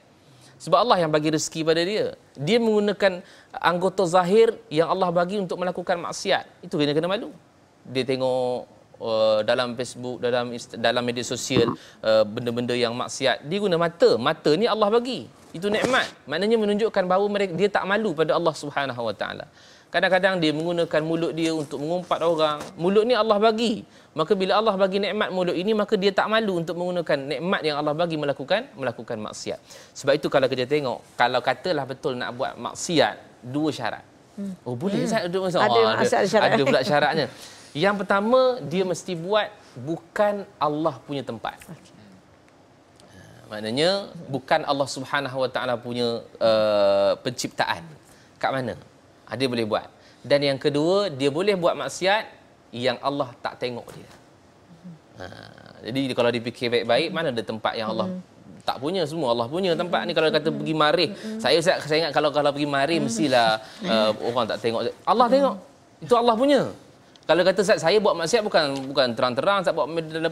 Sebab Allah yang bagi rezeki pada dia. Dia menggunakan anggota zahir yang Allah bagi untuk melakukan maksiat. Itu dia kena malu. Dia tengok uh, dalam Facebook, dalam dalam media sosial uh, benda-benda yang maksiat. Dia guna mata. Mata ni Allah bagi itu nikmat maknanya menunjukkan bahawa mereka dia tak malu pada Allah Subhanahu wa taala kadang-kadang dia menggunakan mulut dia untuk mengumpat orang mulut ni Allah bagi maka bila Allah bagi nikmat mulut ini maka dia tak malu untuk menggunakan nikmat yang Allah bagi melakukan melakukan maksiat sebab itu kalau kita tengok kalau katalah betul nak buat maksiat dua syarat hmm. oh boleh hmm. saya duduk ada, oh, ada, syarat. ada pula syaratnya yang pertama dia mesti buat bukan Allah punya tempat okay maknanya bukan Allah Subhanahu Wa Taala punya uh, penciptaan kat mana ada ah, boleh buat dan yang kedua dia boleh buat maksiat yang Allah tak tengok dia ha jadi kalau dipikir baik-baik mana ada tempat yang Allah tak punya semua Allah punya tempat ni kalau kata pergi marih saya saya ingat kalau kalau pergi marih mestilah uh, orang tak tengok Allah tengok itu Allah punya kalau kata saya, saya buat maksiat bukan bukan terang-terang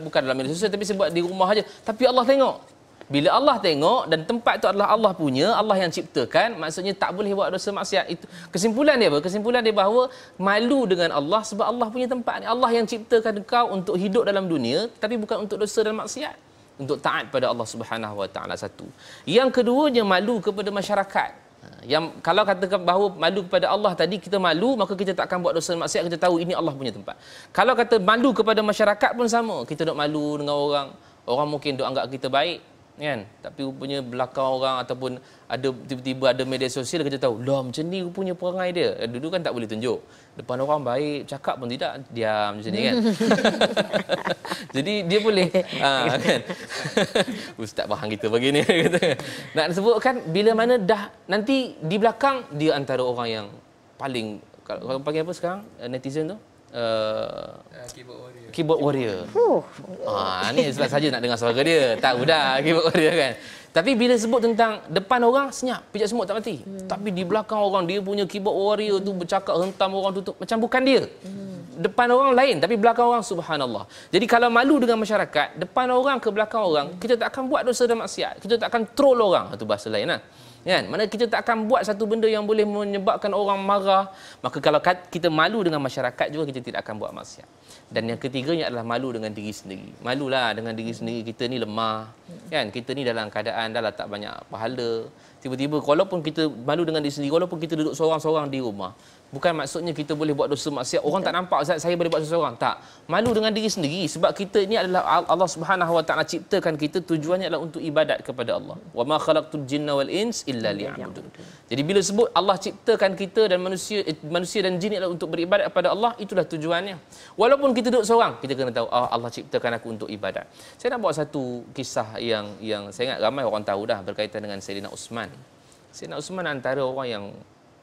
bukan dalam media sosial tapi saya buat di rumah aja tapi Allah tengok bila Allah tengok dan tempat itu adalah Allah punya, Allah yang ciptakan, maksudnya tak boleh buat dosa maksiat. Itu kesimpulan dia apa? Kesimpulan dia bahawa malu dengan Allah sebab Allah punya tempat ni. Allah yang ciptakan kau untuk hidup dalam dunia tapi bukan untuk dosa dan maksiat. Untuk taat pada Allah Subhanahu Wa Taala satu. Yang keduanya malu kepada masyarakat. Ha, yang kalau katakan bahawa malu kepada Allah tadi kita malu maka kita takkan buat dosa dan maksiat kita tahu ini Allah punya tempat. Kalau kata malu kepada masyarakat pun sama. Kita nak malu dengan orang. Orang mungkin duk anggap kita baik kan tapi rupanya belakang orang ataupun ada tiba-tiba ada media sosial kita tahu lah macam ni rupanya perangai dia eh, dulu kan tak boleh tunjuk depan orang baik cakap pun tidak diam macam ni kan jadi dia boleh ha, kan ustaz faham kita begini kata nak sebutkan bila mana dah nanti di belakang dia antara orang yang paling kalau panggil apa sekarang eh, netizen tu uh, ah, keyboard warrior. Keyboard warrior. Fuh. Ah ni saja nak dengar suara dia. tak dah keyboard warrior kan. Tapi bila sebut tentang depan orang senyap, pijak semut tak mati. Hmm. Tapi di belakang orang dia punya keyboard warrior hmm. tu bercakap hentam orang tutup macam bukan dia. Hmm. Depan orang lain tapi belakang orang subhanallah. Jadi kalau malu dengan masyarakat, depan orang ke belakang orang, hmm. kita tak akan buat dosa dan maksiat. Kita tak akan troll orang. Itu bahasa lainlah. Hmm kan mana kita tak akan buat satu benda yang boleh menyebabkan orang marah maka kalau kita malu dengan masyarakat juga kita tidak akan buat maksiat dan yang ketiganya adalah malu dengan diri sendiri malulah dengan diri sendiri kita ni lemah kan kita ni dalam keadaan dah tak banyak pahala tiba-tiba walaupun kita malu dengan diri sendiri walaupun kita duduk seorang-seorang di rumah Bukan maksudnya kita boleh buat dosa maksiat. Orang Betul. tak nampak Ustaz, saya boleh buat dosa orang. Tak. Malu dengan diri sendiri. Sebab kita ini adalah Allah Subhanahu SWT ciptakan kita. Tujuannya adalah untuk ibadat kepada Allah. Wa ma khalaqtul jinna wal ins illa Jadi bila sebut Allah ciptakan kita dan manusia eh, manusia dan jin adalah untuk beribadat kepada Allah. Itulah tujuannya. Walaupun kita duduk seorang. Kita kena tahu oh, Allah ciptakan aku untuk ibadat. Saya nak buat satu kisah yang yang saya ingat ramai orang tahu dah. Berkaitan dengan Sayyidina Usman. Sayyidina Usman antara orang yang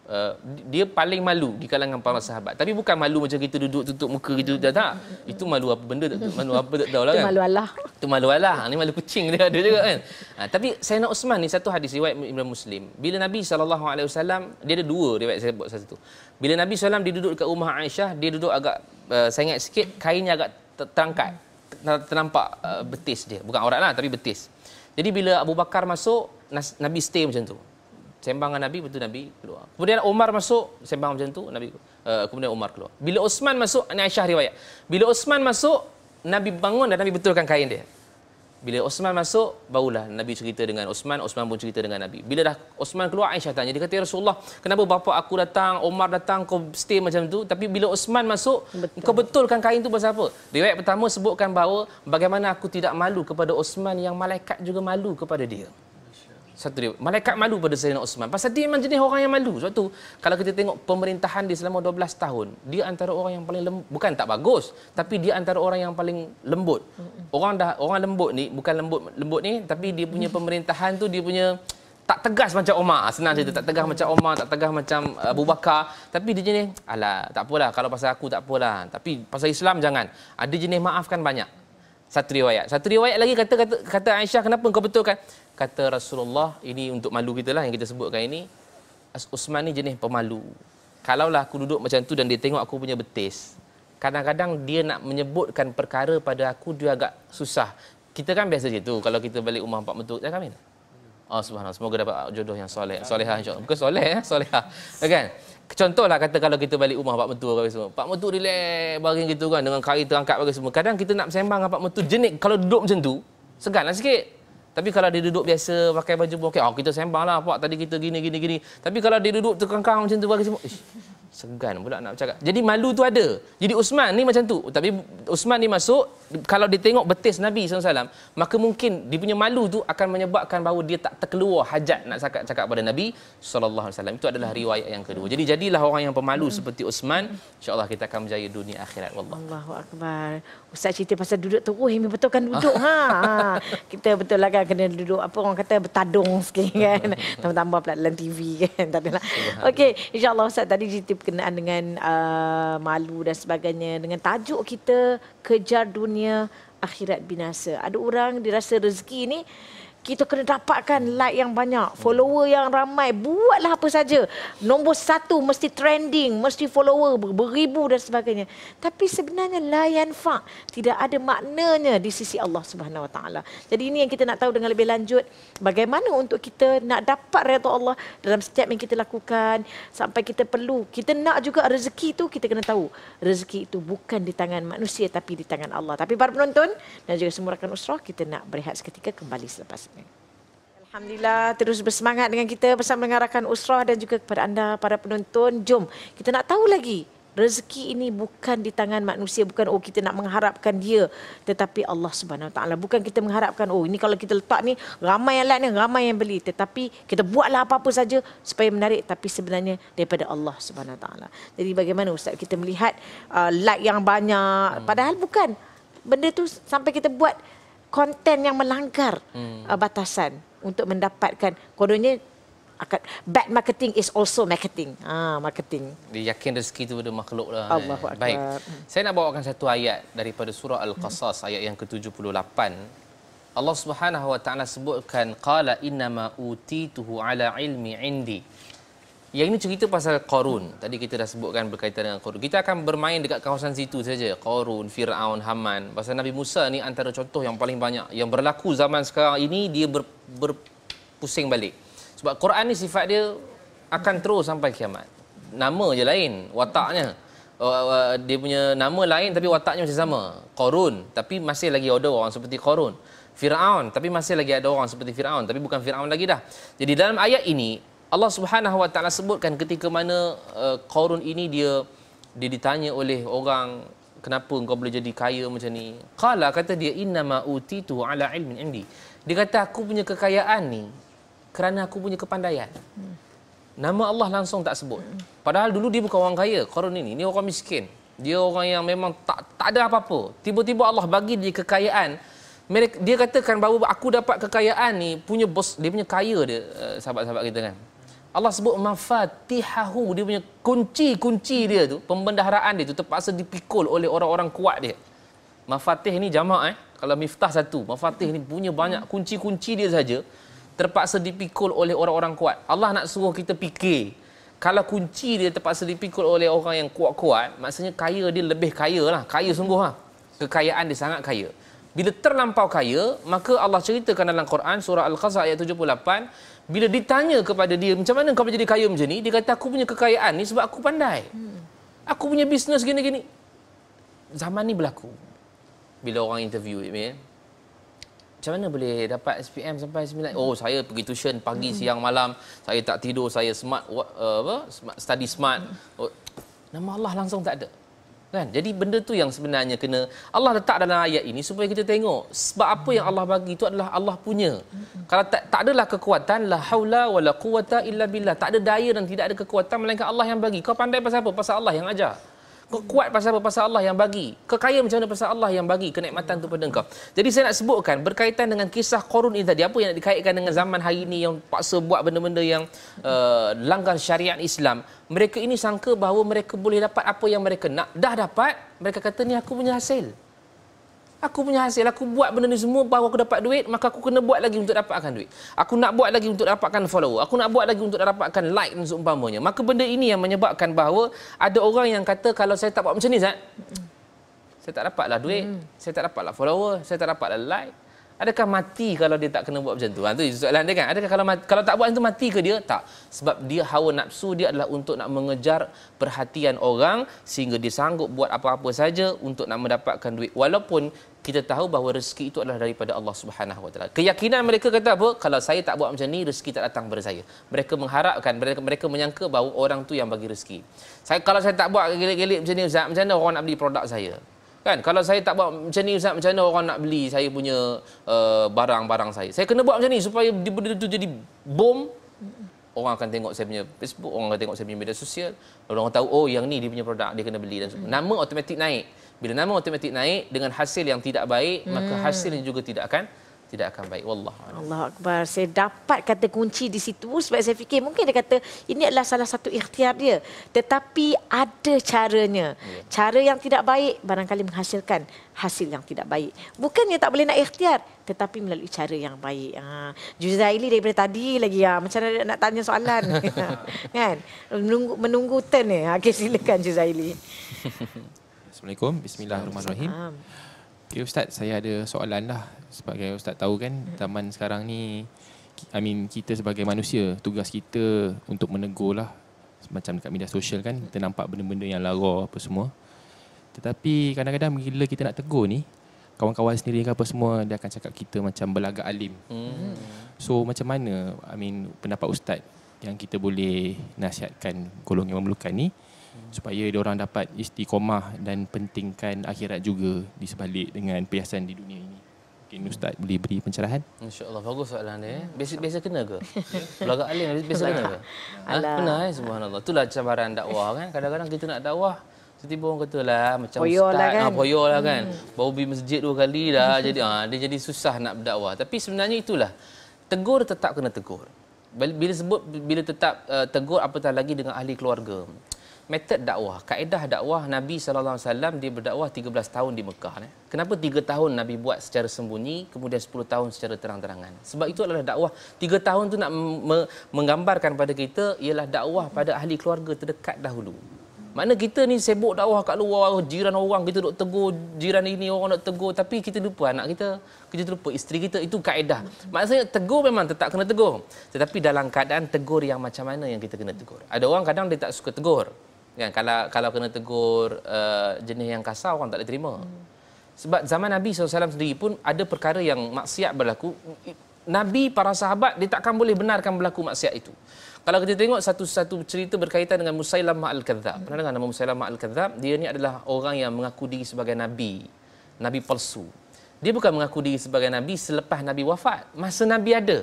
Eh, dia paling malu di kalangan para sahabat tapi bukan malu macam kita duduk tutup muka gitu dah tak. itu malu apa benda tak malu apa tak tahu lah kan itu malu Allah itu malu Allah ha, ni malu kucing dia ada juga kan uh, tapi nak Uthman ni satu hadis riwayat Imam Muslim bila Nabi SAW dia ada dua riwayat saya buat satu bila Nabi SAW dia duduk dekat rumah Aisyah dia duduk agak uh, eh, sengit sikit kainnya agak terangkat ternampak uh, betis dia bukan orang lah tapi betis jadi bila Abu Bakar masuk Nabi stay macam tu Sembang dengan Nabi betul Nabi keluar. Kemudian Umar masuk sembang macam tu Nabi uh, kemudian Umar keluar. Bila Osman masuk ini Aisyah riwayat. Bila Osman masuk Nabi bangun dan Nabi betulkan kain dia. Bila Osman masuk barulah Nabi cerita dengan Osman, Osman pun cerita dengan Nabi. Bila dah Osman keluar Aisyah tanya dia kata ya Rasulullah, kenapa bapa aku datang, Umar datang kau stay macam tu tapi bila Osman masuk Betul. kau betulkan kain tu pasal apa? Riwayat pertama sebutkan bahawa bagaimana aku tidak malu kepada Osman yang malaikat juga malu kepada dia satu dia malaikat malu pada Sayyidina Uthman pasal dia memang jenis orang yang malu sebab tu kalau kita tengok pemerintahan dia selama 12 tahun dia antara orang yang paling lembut bukan tak bagus tapi dia antara orang yang paling lembut orang dah orang lembut ni bukan lembut lembut ni tapi dia punya mm. pemerintahan tu dia punya tak tegas macam Omar ah, senang cerita tak tegas mm. macam Omar tak tegas macam Abu Bakar tapi dia jenis ala, tak apalah kalau pasal aku tak apalah tapi pasal Islam jangan ada ah, jenis maafkan banyak satu riwayat satu riwayat lagi kata kata kata Aisyah kenapa kau betulkan kata Rasulullah ini untuk malu kita lah yang kita sebutkan ini Usman ni jenis pemalu kalaulah aku duduk macam tu dan dia tengok aku punya betis kadang-kadang dia nak menyebutkan perkara pada aku dia agak susah kita kan biasa je tu kalau kita balik rumah empat mentuk kan kan Oh subhanallah semoga dapat jodoh yang soleh solehah insyaallah bukan soleh ya solehah kan Contohlah kata kalau kita balik rumah Pak Mentua bagi semua. Pak Mentua relax bagi gitu kan dengan kain terangkat bagi semua. Kadang kita nak sembang dengan Pak Mentua jenik kalau duduk macam tu segarlah sikit. Tapi kalau dia duduk biasa pakai baju pun okey. Oh, kita sembanglah pak tadi kita gini gini gini. Tapi kalau dia duduk terkangkang macam tu bagi semua. Ish segan pula nak bercakap. Jadi malu tu ada. Jadi Usman ni macam tu. Tapi Usman ni masuk, kalau dia tengok betis Nabi SAW, maka mungkin dia punya malu tu akan menyebabkan bahawa dia tak terkeluar hajat nak cakap, cakap pada Nabi SAW. Itu adalah riwayat yang kedua. Jadi jadilah orang yang pemalu hmm. seperti Usman. InsyaAllah kita akan berjaya dunia akhirat. Wallah. Allahu Akbar. Ustaz cerita pasal duduk tu. Oh, ini betul kan duduk. Ha, ha. Kita betul lah kan kena duduk. Apa orang kata bertadung sikit kan. Tambah-tambah pula dalam TV kan. Tak ada lah. Okay, InsyaAllah Ustaz tadi cerita berkenaan dengan uh, malu dan sebagainya dengan tajuk kita kejar dunia akhirat binasa. Ada orang dirasa rezeki ni kita kena dapatkan like yang banyak, follower yang ramai, buatlah apa saja. Nombor satu mesti trending, mesti follower ber- beribu dan sebagainya. Tapi sebenarnya layan fak. tidak ada maknanya di sisi Allah Subhanahu Wa Taala. Jadi ini yang kita nak tahu dengan lebih lanjut bagaimana untuk kita nak dapat redha Allah dalam setiap yang kita lakukan sampai kita perlu. Kita nak juga rezeki itu kita kena tahu. Rezeki itu bukan di tangan manusia tapi di tangan Allah. Tapi para penonton dan juga semua rakan usrah kita nak berehat seketika kembali selepas. Thank Alhamdulillah terus bersemangat dengan kita bersama dengan rakan usrah dan juga kepada anda para penonton. Jom kita nak tahu lagi rezeki ini bukan di tangan manusia bukan oh kita nak mengharapkan dia tetapi Allah Subhanahu taala bukan kita mengharapkan oh ini kalau kita letak ni ramai yang like ni ramai yang beli tetapi kita buatlah apa-apa saja supaya menarik tapi sebenarnya daripada Allah Subhanahu taala jadi bagaimana ustaz kita melihat uh, like yang banyak hmm. padahal bukan benda tu sampai kita buat konten yang melanggar hmm. uh, batasan untuk mendapatkan kononnya akan bad marketing is also marketing. Ha marketing. Dia yakin rezeki itu pada makhluk lah. Allah eh. Baik. Hmm. Saya nak bawakan satu ayat daripada surah Al-Qasas hmm. ayat yang ke-78. Allah Subhanahu Wa Ta'ala sebutkan qala inna ma utituhu ala ilmi indi. Yang ini cerita pasal Korun. Tadi kita dah sebutkan berkaitan dengan Korun. Kita akan bermain dekat kawasan situ saja. Korun, Fir'aun, Haman. Pasal Nabi Musa ni antara contoh yang paling banyak. Yang berlaku zaman sekarang ini, dia ber, berpusing balik. Sebab Quran ni sifat dia akan terus sampai kiamat. Nama je lain, wataknya. Uh, uh, dia punya nama lain tapi wataknya masih sama. Korun, tapi masih lagi ada orang seperti Korun. Fir'aun, tapi masih lagi ada orang seperti Fir'aun. Tapi bukan Fir'aun lagi dah. Jadi dalam ayat ini, Allah Subhanahu Wa Taala sebutkan ketika mana uh, Qarun ini dia dia ditanya oleh orang kenapa engkau boleh jadi kaya macam ni. Qala kata dia inna ma utitu ala ilmin indi. Dia kata aku punya kekayaan ni kerana aku punya kepandaian. Nama Allah langsung tak sebut. Padahal dulu dia bukan orang kaya Qarun ini. Ni orang miskin. Dia orang yang memang tak tak ada apa-apa. Tiba-tiba Allah bagi dia kekayaan. dia katakan bahawa aku dapat kekayaan ni punya bos dia punya kaya dia eh, sahabat-sahabat kita kan Allah sebut mafatihahu dia punya kunci-kunci dia tu pembendaharaan dia tu terpaksa dipikul oleh orang-orang kuat dia mafatih ni jamak eh kalau miftah satu mafatih ni punya banyak kunci-kunci dia saja terpaksa dipikul oleh orang-orang kuat Allah nak suruh kita fikir kalau kunci dia terpaksa dipikul oleh orang yang kuat-kuat maksudnya kaya dia lebih kaya lah kaya sungguh lah kekayaan dia sangat kaya bila terlampau kaya maka Allah ceritakan dalam Quran surah Al-Qasr ayat 78 bila ditanya kepada dia macam mana kau jadi kaya macam ni dia kata aku punya kekayaan ni sebab aku pandai hmm. aku punya bisnes gini-gini zaman ni berlaku bila orang interview ya macam mana boleh dapat SPM sampai 9 oh saya pergi tuition pagi hmm. siang malam saya tak tidur saya smart uh, apa smart, study smart hmm. oh, nama Allah langsung tak ada Kan? Jadi benda tu yang sebenarnya kena Allah letak dalam ayat ini supaya kita tengok sebab apa yang Allah bagi itu adalah Allah punya. Kalau tak tak adalah kekuatan la haula wala quwata illa billah. Tak ada daya dan tidak ada kekuatan melainkan Allah yang bagi. Kau pandai pasal apa? Pasal Allah yang ajar. Kau kuat pasal apa? Pasal Allah yang bagi. Kau kaya macam mana pasal Allah yang bagi kenikmatan tu pada kau. Jadi saya nak sebutkan berkaitan dengan kisah korun ini tadi. Apa yang nak dikaitkan dengan zaman hari ini yang paksa buat benda-benda yang uh, langgar syariat Islam. Mereka ini sangka bahawa mereka boleh dapat apa yang mereka nak. Dah dapat, mereka kata ni aku punya hasil. Aku punya hasil, aku buat benda ni semua baru aku dapat duit, maka aku kena buat lagi untuk dapatkan duit. Aku nak buat lagi untuk dapatkan follower. Aku nak buat lagi untuk dapatkan like dan seumpamanya. Maka benda ini yang menyebabkan bahawa ada orang yang kata kalau saya tak buat macam ni, Zat, saya tak dapatlah duit, hmm. saya tak dapatlah follower, saya tak dapatlah like. Adakah mati kalau dia tak kena buat macam tu? Ha, tu soalan dia kan. Adakah kalau mati, kalau tak buat itu mati ke dia? Tak. Sebab dia hawa nafsu dia adalah untuk nak mengejar perhatian orang sehingga dia sanggup buat apa-apa saja untuk nak mendapatkan duit walaupun kita tahu bahawa rezeki itu adalah daripada Allah Subhanahu Wa Taala. Keyakinan mereka kata apa? Kalau saya tak buat macam ni, rezeki tak datang kepada saya. Mereka mengharapkan, mereka, mereka menyangka bahawa orang tu yang bagi rezeki. Saya kalau saya tak buat gelik-gelik macam ni, Ustaz, macam mana orang nak beli produk saya? Kan? Kalau saya tak buat macam ni, Ustaz, macam mana orang nak beli saya punya uh, barang-barang saya? Saya kena buat macam ni supaya benda tu jadi bom. Orang akan tengok saya punya Facebook, orang akan tengok saya punya media sosial. Orang tahu, oh yang ni dia punya produk, dia kena beli. dan hmm. Nama automatik naik. Bila nama matematik naik dengan hasil yang tidak baik, hmm. maka hasilnya juga tidak akan tidak akan baik. Allah. Allah Akbar. Saya dapat kata kunci di situ sebab saya fikir mungkin dia kata ini adalah salah satu ikhtiar dia. Tetapi ada caranya. Yeah. Cara yang tidak baik barangkali menghasilkan hasil yang tidak baik. Bukannya tak boleh nak ikhtiar tetapi melalui cara yang baik. Ha. Juzaili daripada tadi lagi ha. macam mana nak tanya soalan. kan? Menunggu, menunggu turn ni. Ha. Ah, okay, silakan Juzaili. Assalamualaikum. Bismillahirrahmanirrahim. Ya ustaz, saya ada soalan lah. Sebagai ustaz tahu kan, hmm. zaman sekarang ni I mean kita sebagai manusia, tugas kita untuk menegur lah macam dekat media sosial kan, kita nampak benda-benda yang lara apa semua. Tetapi kadang-kadang bila kita nak tegur ni, kawan-kawan sendiri ke apa semua dia akan cakap kita macam belagak alim. Hmm. So macam mana I mean pendapat ustaz yang kita boleh nasihatkan golongan memerlukan ni? supaya dia orang dapat istiqomah dan pentingkan akhirat juga di sebalik dengan perhiasan di dunia ini. Mungkin ustaz boleh beri pencerahan? Insya-Allah bagus soalan dia. Eh. Biasa-biasa kena ke? Belaga alim biasa kena ke? Ha? Kena eh subhanallah. Itulah cabaran dakwah kan. Kadang-kadang kita nak dakwah setiap tiba orang kata lah macam poyo lah ustaz, lah kan. Ah, poyo lah kan. Hmm. Baru pergi masjid dua kali dah jadi ah, dia jadi susah nak berdakwah. Tapi sebenarnya itulah. Tegur tetap kena tegur. Bila sebut bila tetap uh, tegur apatah lagi dengan ahli keluarga. Metod dakwah, kaedah dakwah Nabi SAW dia berdakwah 13 tahun di Mekah. Eh. Kenapa 3 tahun Nabi buat secara sembunyi, kemudian 10 tahun secara terang-terangan? Sebab itu adalah dakwah. 3 tahun tu nak me- menggambarkan pada kita ialah dakwah pada ahli keluarga terdekat dahulu. Mana kita ni sibuk dakwah kat luar, oh, jiran orang kita duk tegur, jiran ini orang nak tegur. Tapi kita lupa anak kita, kita lupa isteri kita, itu kaedah. Maksudnya tegur memang tetap kena tegur. Tetapi dalam keadaan tegur yang macam mana yang kita kena tegur. Ada orang kadang dia tak suka tegur kan kalau kalau kena tegur uh, jenis yang kasar orang tak boleh terima hmm. sebab zaman Nabi SAW sendiri pun ada perkara yang maksiat berlaku Nabi para sahabat dia takkan boleh benarkan berlaku maksiat itu kalau kita tengok satu-satu cerita berkaitan dengan Musailamah Al-Kadzab hmm. pernah dengar nama Musailamah Al-Kadzab dia ni adalah orang yang mengaku diri sebagai nabi nabi palsu dia bukan mengaku diri sebagai nabi selepas nabi wafat masa nabi ada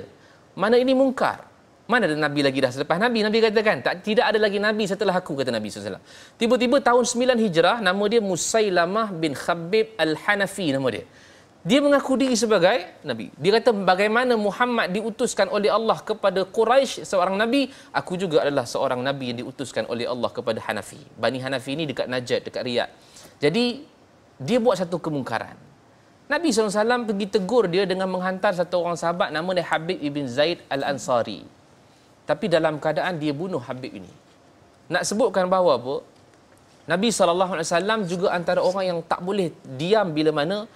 mana ini mungkar mana ada Nabi lagi dah selepas Nabi? Nabi katakan, tak, tidak ada lagi Nabi setelah aku, kata Nabi SAW. Tiba-tiba tahun 9 Hijrah, nama dia Musailamah bin Khabib Al-Hanafi nama dia. Dia mengaku diri sebagai Nabi. Dia kata bagaimana Muhammad diutuskan oleh Allah kepada Quraisy seorang Nabi, aku juga adalah seorang Nabi yang diutuskan oleh Allah kepada Hanafi. Bani Hanafi ini dekat Najat, dekat Riyadh. Jadi, dia buat satu kemungkaran. Nabi SAW pergi tegur dia dengan menghantar satu orang sahabat nama dia Habib Ibn Zaid Al-Ansari tapi dalam keadaan dia bunuh Habib ini. Nak sebutkan bahawa apa? Nabi SAW juga antara orang yang tak boleh diam bila mana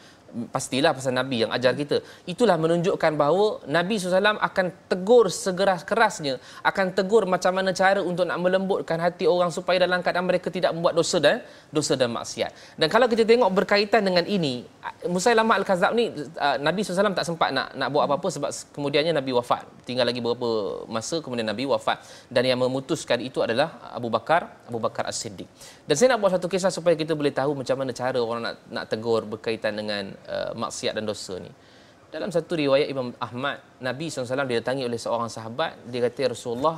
pastilah pasal Nabi yang ajar kita. Itulah menunjukkan bahawa Nabi SAW akan tegur segera kerasnya, akan tegur macam mana cara untuk nak melembutkan hati orang supaya dalam keadaan mereka tidak membuat dosa dan dosa dan maksiat. Dan kalau kita tengok berkaitan dengan ini, Musailamah Al-Kazab ni uh, Nabi SAW tak sempat nak nak buat apa-apa sebab kemudiannya Nabi wafat. Tinggal lagi beberapa masa kemudian Nabi wafat dan yang memutuskan itu adalah Abu Bakar, Abu Bakar As-Siddiq. Dan saya nak buat satu kisah supaya kita boleh tahu macam mana cara orang nak nak tegur berkaitan dengan Eh, maksiat dan dosa ni. Dalam satu riwayat Imam Ahmad, Nabi SAW didatangi oleh seorang sahabat, dia kata, Rasulullah,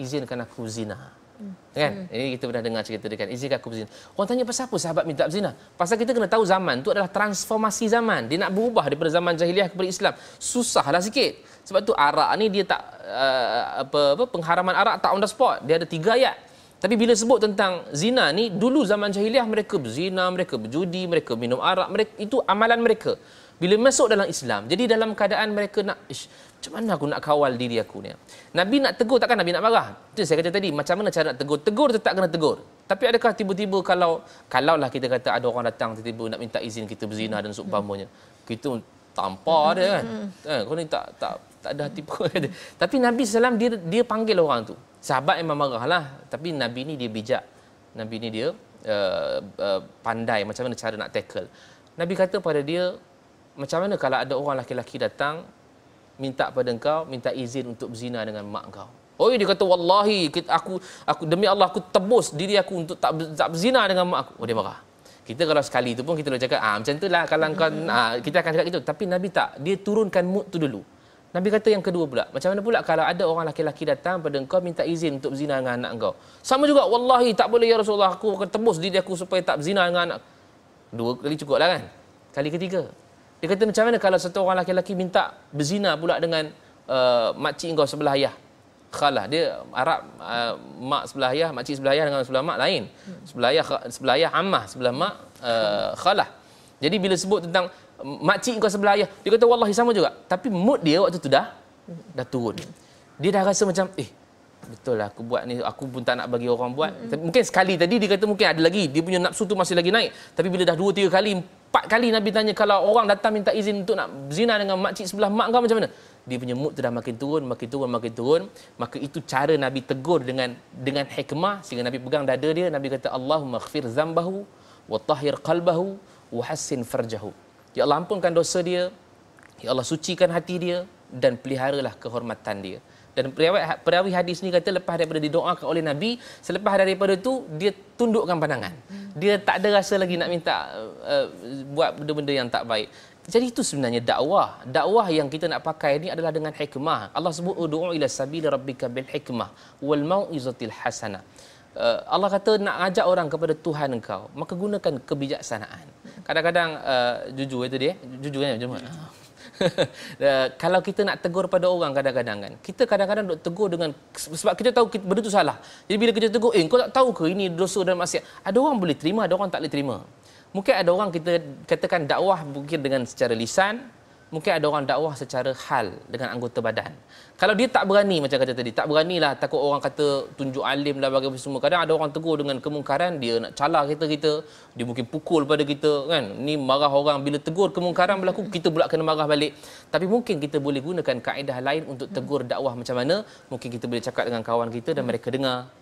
izinkan aku zina. Hmm. Kan? Hmm. Ini kita pernah dengar cerita dia kan, izinkan aku zina. Orang tanya, pasal apa sahabat minta zina? Pasal kita kena tahu zaman, itu adalah transformasi zaman. Dia nak berubah daripada zaman jahiliah kepada Islam. Susahlah sikit. Sebab tu arak ni dia tak uh, apa, apa, pengharaman arak tak on the spot. Dia ada tiga ayat. Tapi bila sebut tentang zina ni, dulu zaman jahiliah mereka berzina, mereka berjudi, mereka minum arak, mereka, itu amalan mereka. Bila masuk dalam Islam, jadi dalam keadaan mereka nak, ish, macam mana aku nak kawal diri aku ni? Nabi nak tegur, takkan Nabi nak marah? Itu saya kata tadi, macam mana cara nak tegur? Tegur tetap kena tegur. Tapi adakah tiba-tiba kalau, kalaulah kita kata ada orang datang tiba-tiba nak minta izin kita berzina dan seumpamanya. Kita tampar dia kan. Hmm. Eh, kau ni tak, tak, tak ada hati pun. Tapi Nabi SAW dia, dia panggil orang tu. Sahabat memang marah lah. Tapi Nabi ni dia bijak. Nabi ni dia uh, uh, pandai macam mana cara nak tackle. Nabi kata pada dia, macam mana kalau ada orang laki-laki datang, minta pada engkau, minta izin untuk berzina dengan mak engkau. Oh, dia kata, wallahi, aku, aku, demi Allah, aku tebus diri aku untuk tak, tak berzina dengan mak aku. Oh, dia marah. Kita kalau sekali itu pun kita boleh cakap, ah, macam itulah kalau kau, ah, kita akan cakap itu. Tapi Nabi tak, dia turunkan mood tu dulu. Nabi kata yang kedua pula. Macam mana pula kalau ada orang laki-laki datang pada engkau minta izin untuk zina dengan anak engkau. Sama juga, wallahi tak boleh ya Rasulullah aku akan tembus diri aku supaya tak zina dengan anak. Dua kali cukup lah kan? Kali ketiga. Dia kata macam mana kalau satu orang laki-laki minta berzina pula dengan uh, makcik engkau sebelah ayah. Khalah. Dia Arab uh, mak sebelah ayah, makcik sebelah ayah dengan sebelah mak lain. Hmm. Sebelah ayah, sebelah ayah ammah, sebelah mak uh, khalah. Jadi bila sebut tentang makcik kau sebelah ayah. Dia kata wallahi sama juga. Tapi mood dia waktu tu dah dah turun. Dia dah rasa macam eh betul lah aku buat ni aku pun tak nak bagi orang buat. Mm-hmm. Mungkin sekali tadi dia kata mungkin ada lagi. Dia punya nafsu tu masih lagi naik. Tapi bila dah dua, tiga kali, empat kali Nabi tanya kalau orang datang minta izin untuk nak zina dengan makcik sebelah mak kau macam mana? Dia punya mood tu dah makin turun, makin turun, makin turun. Maka itu cara Nabi tegur dengan dengan hikmah sehingga Nabi pegang dada dia, Nabi kata Allahumma khfir zambahu wa tahhir qalbahu wa hassin farjahu. Ya Allah ampunkan dosa dia. Ya Allah sucikan hati dia dan peliharalah kehormatan dia. Dan perawi ha-, hadis ni kata lepas daripada didoakan oleh Nabi, selepas daripada itu dia tundukkan pandangan. Dia tak ada rasa lagi nak minta uh, buat benda-benda yang tak baik. Jadi itu sebenarnya dakwah. Dakwah yang kita nak pakai ini adalah dengan hikmah. Allah sebut du'u ila sabili rabbika bil hikmah wal mau'izatil hasanah. Eh, Allah kata nak ajak orang kepada Tuhan engkau, maka gunakan kebijaksanaan kadang-kadang uh, jujur itu dia jujur kan macam uh, kalau kita nak tegur pada orang kadang-kadang kan kita kadang-kadang duk tegur dengan sebab kita tahu kita, benda tu salah jadi bila kita tegur eh kau tak tahu ke ini dosa dan maksiat ada orang boleh terima ada orang tak boleh terima mungkin ada orang kita katakan dakwah mungkin dengan secara lisan mungkin ada orang dakwah secara hal dengan anggota badan kalau dia tak berani macam kata tadi, tak beranilah takut orang kata tunjuk alim dan lah bagi semua. Kadang ada orang tegur dengan kemungkaran, dia nak calar kita-kita, dia mungkin pukul pada kita kan. Ni marah orang bila tegur kemungkaran berlaku, kita pula kena marah balik. Tapi mungkin kita boleh gunakan kaedah lain untuk tegur dakwah macam mana. Mungkin kita boleh cakap dengan kawan kita dan mereka dengar.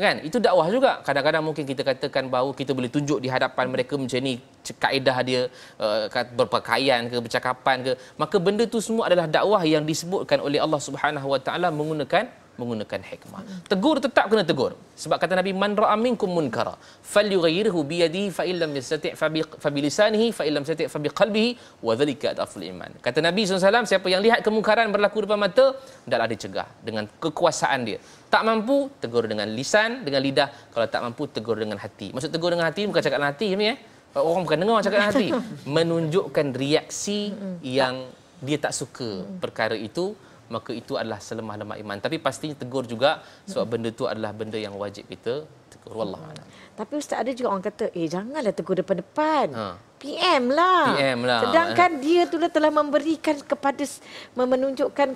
Kan? Itu dakwah juga. Kadang-kadang mungkin kita katakan bahawa kita boleh tunjuk di hadapan mereka macam ni kaedah dia eh, berpakaian ke percakapan ke. Maka benda tu semua adalah dakwah yang disebutkan oleh Allah Subhanahu Subhanahu Wa Taala menggunakan menggunakan hikmah. Tegur tetap kena tegur. Sebab kata Nabi man ra'a minkum munkara falyughayyirhu bi yadihi fa illam yastati' fa bi fa bi lisanihi fa illam yastati' fa bi qalbihi wa dhalika adaful iman. Kata Nabi SAW siapa yang lihat kemungkaran berlaku depan mata hendaklah dia cegah dengan kekuasaan dia. Tak mampu tegur dengan lisan dengan lidah kalau tak mampu tegur dengan hati. Maksud tegur dengan hati bukan cakap dalam hati ni eh. Orang bukan dengar cakap dalam hati. Menunjukkan reaksi hmm. yang dia tak suka perkara itu maka itu adalah selemah lemah iman tapi pastinya tegur juga sebab benda tu adalah benda yang wajib kita tegur wallah hmm. tapi ustaz ada juga orang kata eh janganlah tegur depan-depan ha. PM lah. PM lah. Sedangkan dia tu lah telah memberikan kepada menunjukkan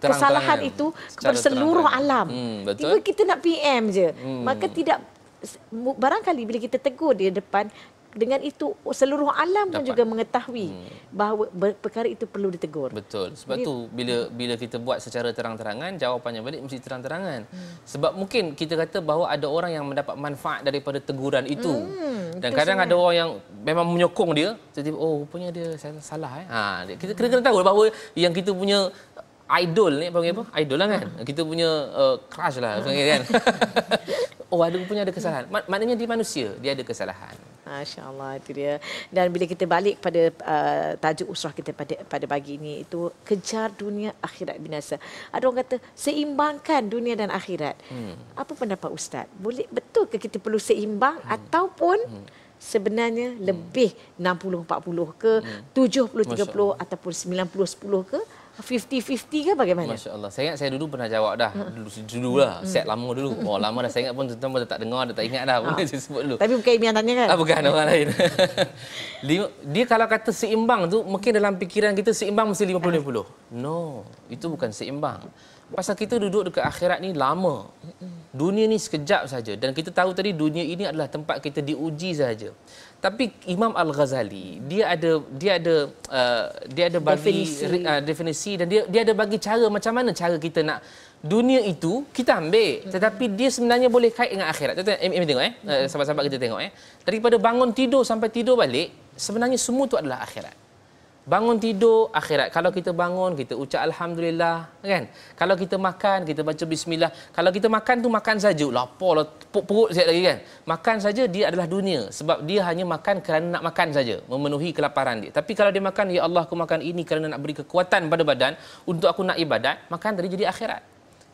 kesalahan itu kepada seluruh alam. Hmm, betul. Tiba kita nak PM je. Hmm. Maka tidak barangkali bila kita tegur dia depan dengan itu seluruh alam Dapat. pun juga mengetahui hmm. bahawa perkara itu perlu ditegur. Betul. Sebab Jadi, tu bila bila kita buat secara terang-terangan, jawapannya balik mesti terang-terangan. Hmm. Sebab mungkin kita kata bahawa ada orang yang mendapat manfaat daripada teguran itu. Hmm, Dan itu kadang sebenarnya. ada orang yang memang menyokong dia, tiba-tiba oh rupanya dia salah eh. Ha, kita kena kena tahu lah bahawa yang kita punya idol ni panggil apa? Hmm. Idol lah kan. Hmm. Kita punya uh, crush lah panggil kan. oh ada punya ada kesalahan. Mak- maknanya dia manusia, dia ada kesalahan. Masya Allah itu dia. Dan bila kita balik pada uh, tajuk usrah kita pada pada pagi ini itu kejar dunia akhirat binasa. Ada orang kata seimbangkan dunia dan akhirat. Hmm. Apa pendapat Ustaz? Boleh betul ke kita perlu seimbang hmm. ataupun hmm. Sebenarnya hmm. lebih 60-40 ke hmm. 70-30 ataupun 90-10 ke 50-50 ke bagaimana? Masya Allah. Saya ingat saya dulu pernah jawab dah. Dulu, dulu lah. Set lama dulu. Oh, lama dah saya ingat pun tuan-tuan tak dengar, dah tak ingat dah. Pun saya ah. sebut dulu. Tapi bukan yang tanya kan? Ah, bukan orang lain. dia kalau kata seimbang tu, mungkin dalam pikiran kita seimbang mesti 50-50. No, itu bukan seimbang. Pasal kita duduk dekat akhirat ni lama. Dunia ni sekejap saja dan kita tahu tadi dunia ini adalah tempat kita diuji saja. Tapi Imam Al-Ghazali dia ada dia ada uh, dia ada bagi definisi. Uh, definisi dan dia dia ada bagi cara macam mana cara kita nak dunia itu kita ambil tetapi dia sebenarnya boleh kait dengan akhirat. Tengok eh tengok eh uh, sahabat-sahabat kita tengok eh. Daripada bangun tidur sampai tidur balik sebenarnya semua itu adalah akhirat. Bangun tidur akhirat. Kalau kita bangun kita ucap alhamdulillah, kan? Kalau kita makan kita baca bismillah. Kalau kita makan tu makan saja, lapar lah, perut sihat lagi kan. Makan saja dia adalah dunia sebab dia hanya makan kerana nak makan saja, memenuhi kelaparan dia. Tapi kalau dia makan ya Allah aku makan ini kerana nak beri kekuatan pada badan untuk aku nak ibadat, makan tadi jadi akhirat.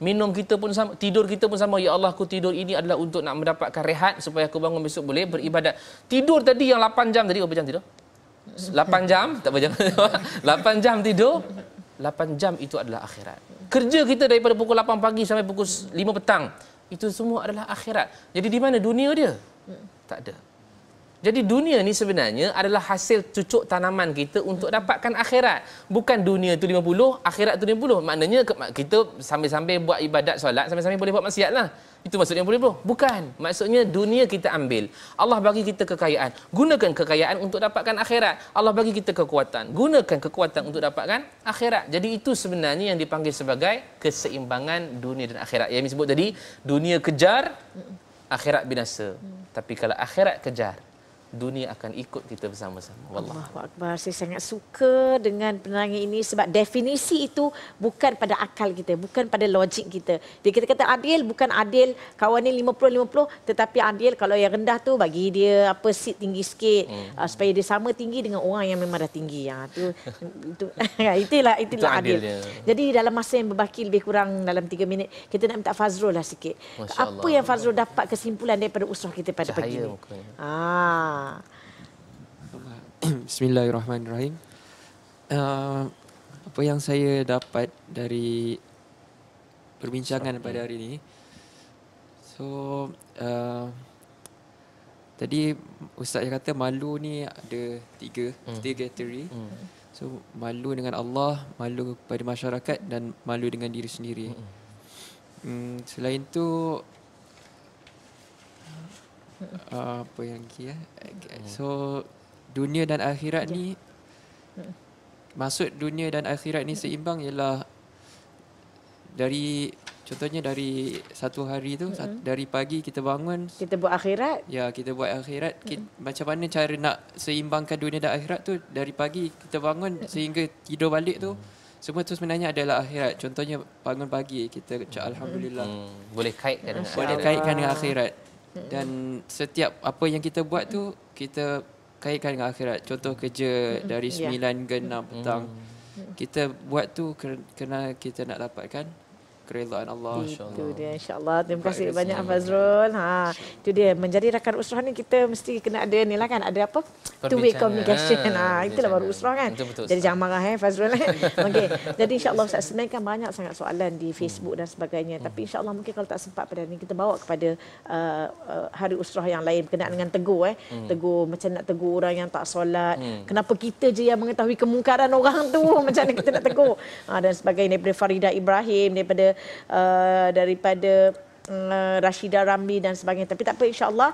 Minum kita pun sama, tidur kita pun sama. Ya Allah, aku tidur ini adalah untuk nak mendapatkan rehat supaya aku bangun besok boleh beribadat. Tidur tadi yang 8 jam tadi, berapa jam tidur? 8 jam tak apa jangan 8 jam tidur 8 jam itu adalah akhirat kerja kita daripada pukul 8 pagi sampai pukul 5 petang itu semua adalah akhirat jadi di mana dunia dia tak ada jadi dunia ni sebenarnya adalah hasil cucuk tanaman kita untuk dapatkan akhirat. Bukan dunia tu 50, akhirat tu 50. Maknanya kita sambil-sambil buat ibadat solat, sambil-sambil boleh buat maksiat lah. Itu maksudnya 50. Bukan. Maksudnya dunia kita ambil. Allah bagi kita kekayaan. Gunakan kekayaan untuk dapatkan akhirat. Allah bagi kita kekuatan. Gunakan kekuatan untuk dapatkan akhirat. Jadi itu sebenarnya yang dipanggil sebagai keseimbangan dunia dan akhirat. Yang disebut tadi, dunia kejar, akhirat binasa. Tapi kalau akhirat kejar, dunia akan ikut kita bersama-sama. Wallah. Allahu Akbar. Saya sangat suka dengan penerangan ini sebab definisi itu bukan pada akal kita, bukan pada logik kita. Jadi kita kata adil bukan adil kawan ni 50-50 tetapi adil kalau yang rendah tu bagi dia apa seat tinggi sikit hmm. uh, supaya dia sama tinggi dengan orang yang memang dah tinggi. Ya, tu, itu, itulah, itulah itu adil. Jadi dalam masa yang berbaki lebih kurang dalam 3 minit kita nak minta Fazrul lah sikit. Masya apa Allah. yang Fazrul dapat kesimpulan daripada usrah kita pada Cahaya pagi ini? Ah, Bismillahirrahmanirrahim. Uh, apa yang saya dapat dari perbincangan pada hari ini. So uh, tadi ustaz yang kata malu ni ada tiga, hmm. tiga kategori. Hmm. So malu dengan Allah, malu kepada masyarakat dan malu dengan diri sendiri. Hmm. Hmm, selain tu uh, apa yang ki eh oh. so dunia dan akhirat ni maksud dunia dan akhirat ni seimbang ialah dari contohnya dari satu hari tu mm-hmm. dari pagi kita bangun kita buat akhirat ya kita buat akhirat kita, mm-hmm. macam mana cara nak seimbangkan dunia dan akhirat tu dari pagi kita bangun sehingga tidur balik tu mm. semua tu sebenarnya adalah akhirat contohnya bangun pagi kita cakap alhamdulillah mm. boleh kaitkan dengan boleh kaitkan dengan akhirat dan setiap apa yang kita buat tu kita kaitkan dengan akhirat contoh kerja dari 9 ya. ke 6 petang kita buat tu kerana kita nak dapatkan keredaan Allah itu dia insyaallah terima kasih banyak Fazrul ha itu dia menjadi rakan usrah ni kita mesti kena ada ni lah kan ada apa two way communication ah, ha, itulah baru usrah kan jadi jangan marah eh Fazrul eh okey jadi insyaallah Ustaz sebenarnya kan banyak sangat soalan di Facebook dan sebagainya hmm. tapi insyaallah mungkin kalau tak sempat pada ni kita bawa kepada uh, uh, hari usrah yang lain Kena dengan tegur eh hmm. tegur macam nak tegur orang yang tak solat hmm. kenapa kita je yang mengetahui kemungkaran orang tu macam mana kita nak tegur ha, dan sebagainya daripada Farida Ibrahim daripada uh, daripada mm, uh, Rashida Ramli dan sebagainya. Tapi tak apa insya uh,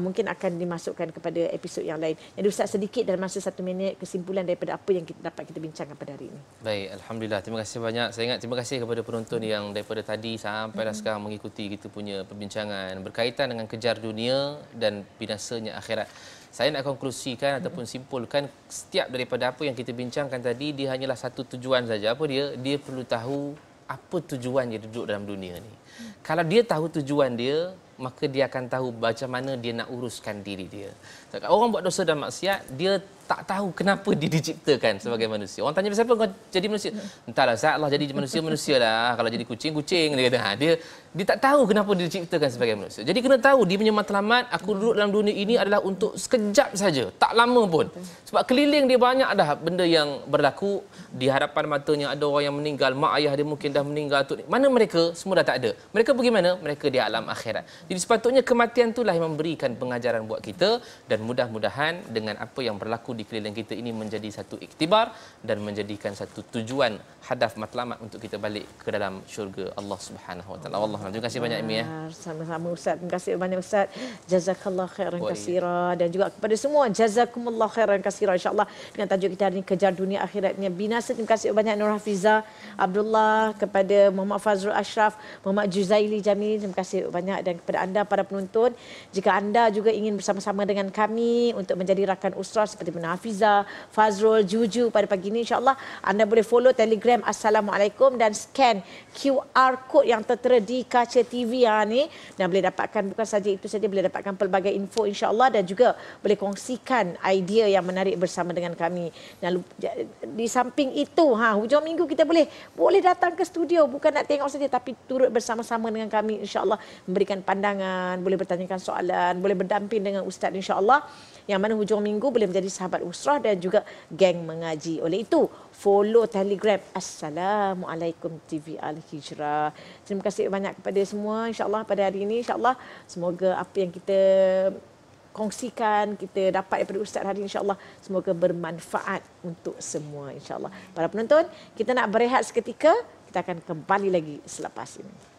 mungkin akan dimasukkan kepada episod yang lain. Jadi ustaz sedikit dalam masa satu minit kesimpulan daripada apa yang kita dapat kita bincangkan pada hari ini. Baik, alhamdulillah. Terima kasih banyak. Saya ingat terima kasih kepada penonton yang daripada tadi sampai hmm. sekarang mengikuti kita punya perbincangan berkaitan dengan kejar dunia dan binasanya akhirat. Saya nak konklusikan mm-hmm. ataupun simpulkan setiap daripada apa yang kita bincangkan tadi dia hanyalah satu tujuan saja apa dia dia perlu tahu apa tujuan dia duduk dalam dunia ni. Kalau dia tahu tujuan dia, maka dia akan tahu macam mana dia nak uruskan diri dia orang buat dosa dan maksiat, dia tak tahu kenapa dia diciptakan sebagai manusia. Orang tanya siapa kau jadi manusia? Entahlah, saya Allah jadi manusia manusia lah. Ah, kalau jadi kucing kucing dia kata. Ha, dia dia tak tahu kenapa dia diciptakan sebagai manusia. Jadi kena tahu dia punya matlamat aku duduk dalam dunia ini adalah untuk sekejap saja, tak lama pun. Sebab keliling dia banyak dah benda yang berlaku di hadapan matanya ada orang yang meninggal, mak ayah dia mungkin dah meninggal tu. Mana mereka? Semua dah tak ada. Mereka pergi mana? Mereka di alam akhirat. Jadi sepatutnya kematian itulah yang memberikan pengajaran buat kita dan dan mudah-mudahan dengan apa yang berlaku di keliling kita ini menjadi satu iktibar dan menjadikan satu tujuan hadaf matlamat untuk kita balik ke dalam syurga Allah Subhanahu Wa Taala. Allah terima kasih banyak Imi ya. Sama-sama Ustaz. Terima kasih banyak Ustaz. Jazakallah khairan kasira dan juga kepada semua jazakumullah khairan kasira insyaallah dengan tajuk kita hari ini kejar dunia akhiratnya binasa. Terima kasih banyak Nur Hafiza, Abdullah kepada Muhammad Fazrul Ashraf, Muhammad Juzaili Jamil. Terima kasih banyak dan kepada anda para penonton. Jika anda juga ingin bersama-sama dengan kami kami untuk menjadi rakan usrah seperti mana Hafiza, Fazrul, Juju pada pagi ini insyaAllah anda boleh follow telegram Assalamualaikum dan scan QR code yang tertera di kaca TV ya ni. dan boleh dapatkan bukan saja itu saja boleh dapatkan pelbagai info insyaAllah dan juga boleh kongsikan idea yang menarik bersama dengan kami dan di samping itu ha, hujung minggu kita boleh boleh datang ke studio bukan nak tengok saja tapi turut bersama-sama dengan kami insyaAllah memberikan pandangan boleh bertanyakan soalan boleh berdamping dengan Ustaz insyaAllah Allah yang mana hujung minggu boleh menjadi sahabat usrah dan juga geng mengaji. Oleh itu, follow Telegram Assalamualaikum TV Al Hijrah. Terima kasih banyak kepada semua Insyaallah pada hari ini insyaallah semoga apa yang kita kongsikan kita dapat daripada ustaz hari ini, insyaallah semoga bermanfaat untuk semua insyaallah para penonton kita nak berehat seketika kita akan kembali lagi selepas ini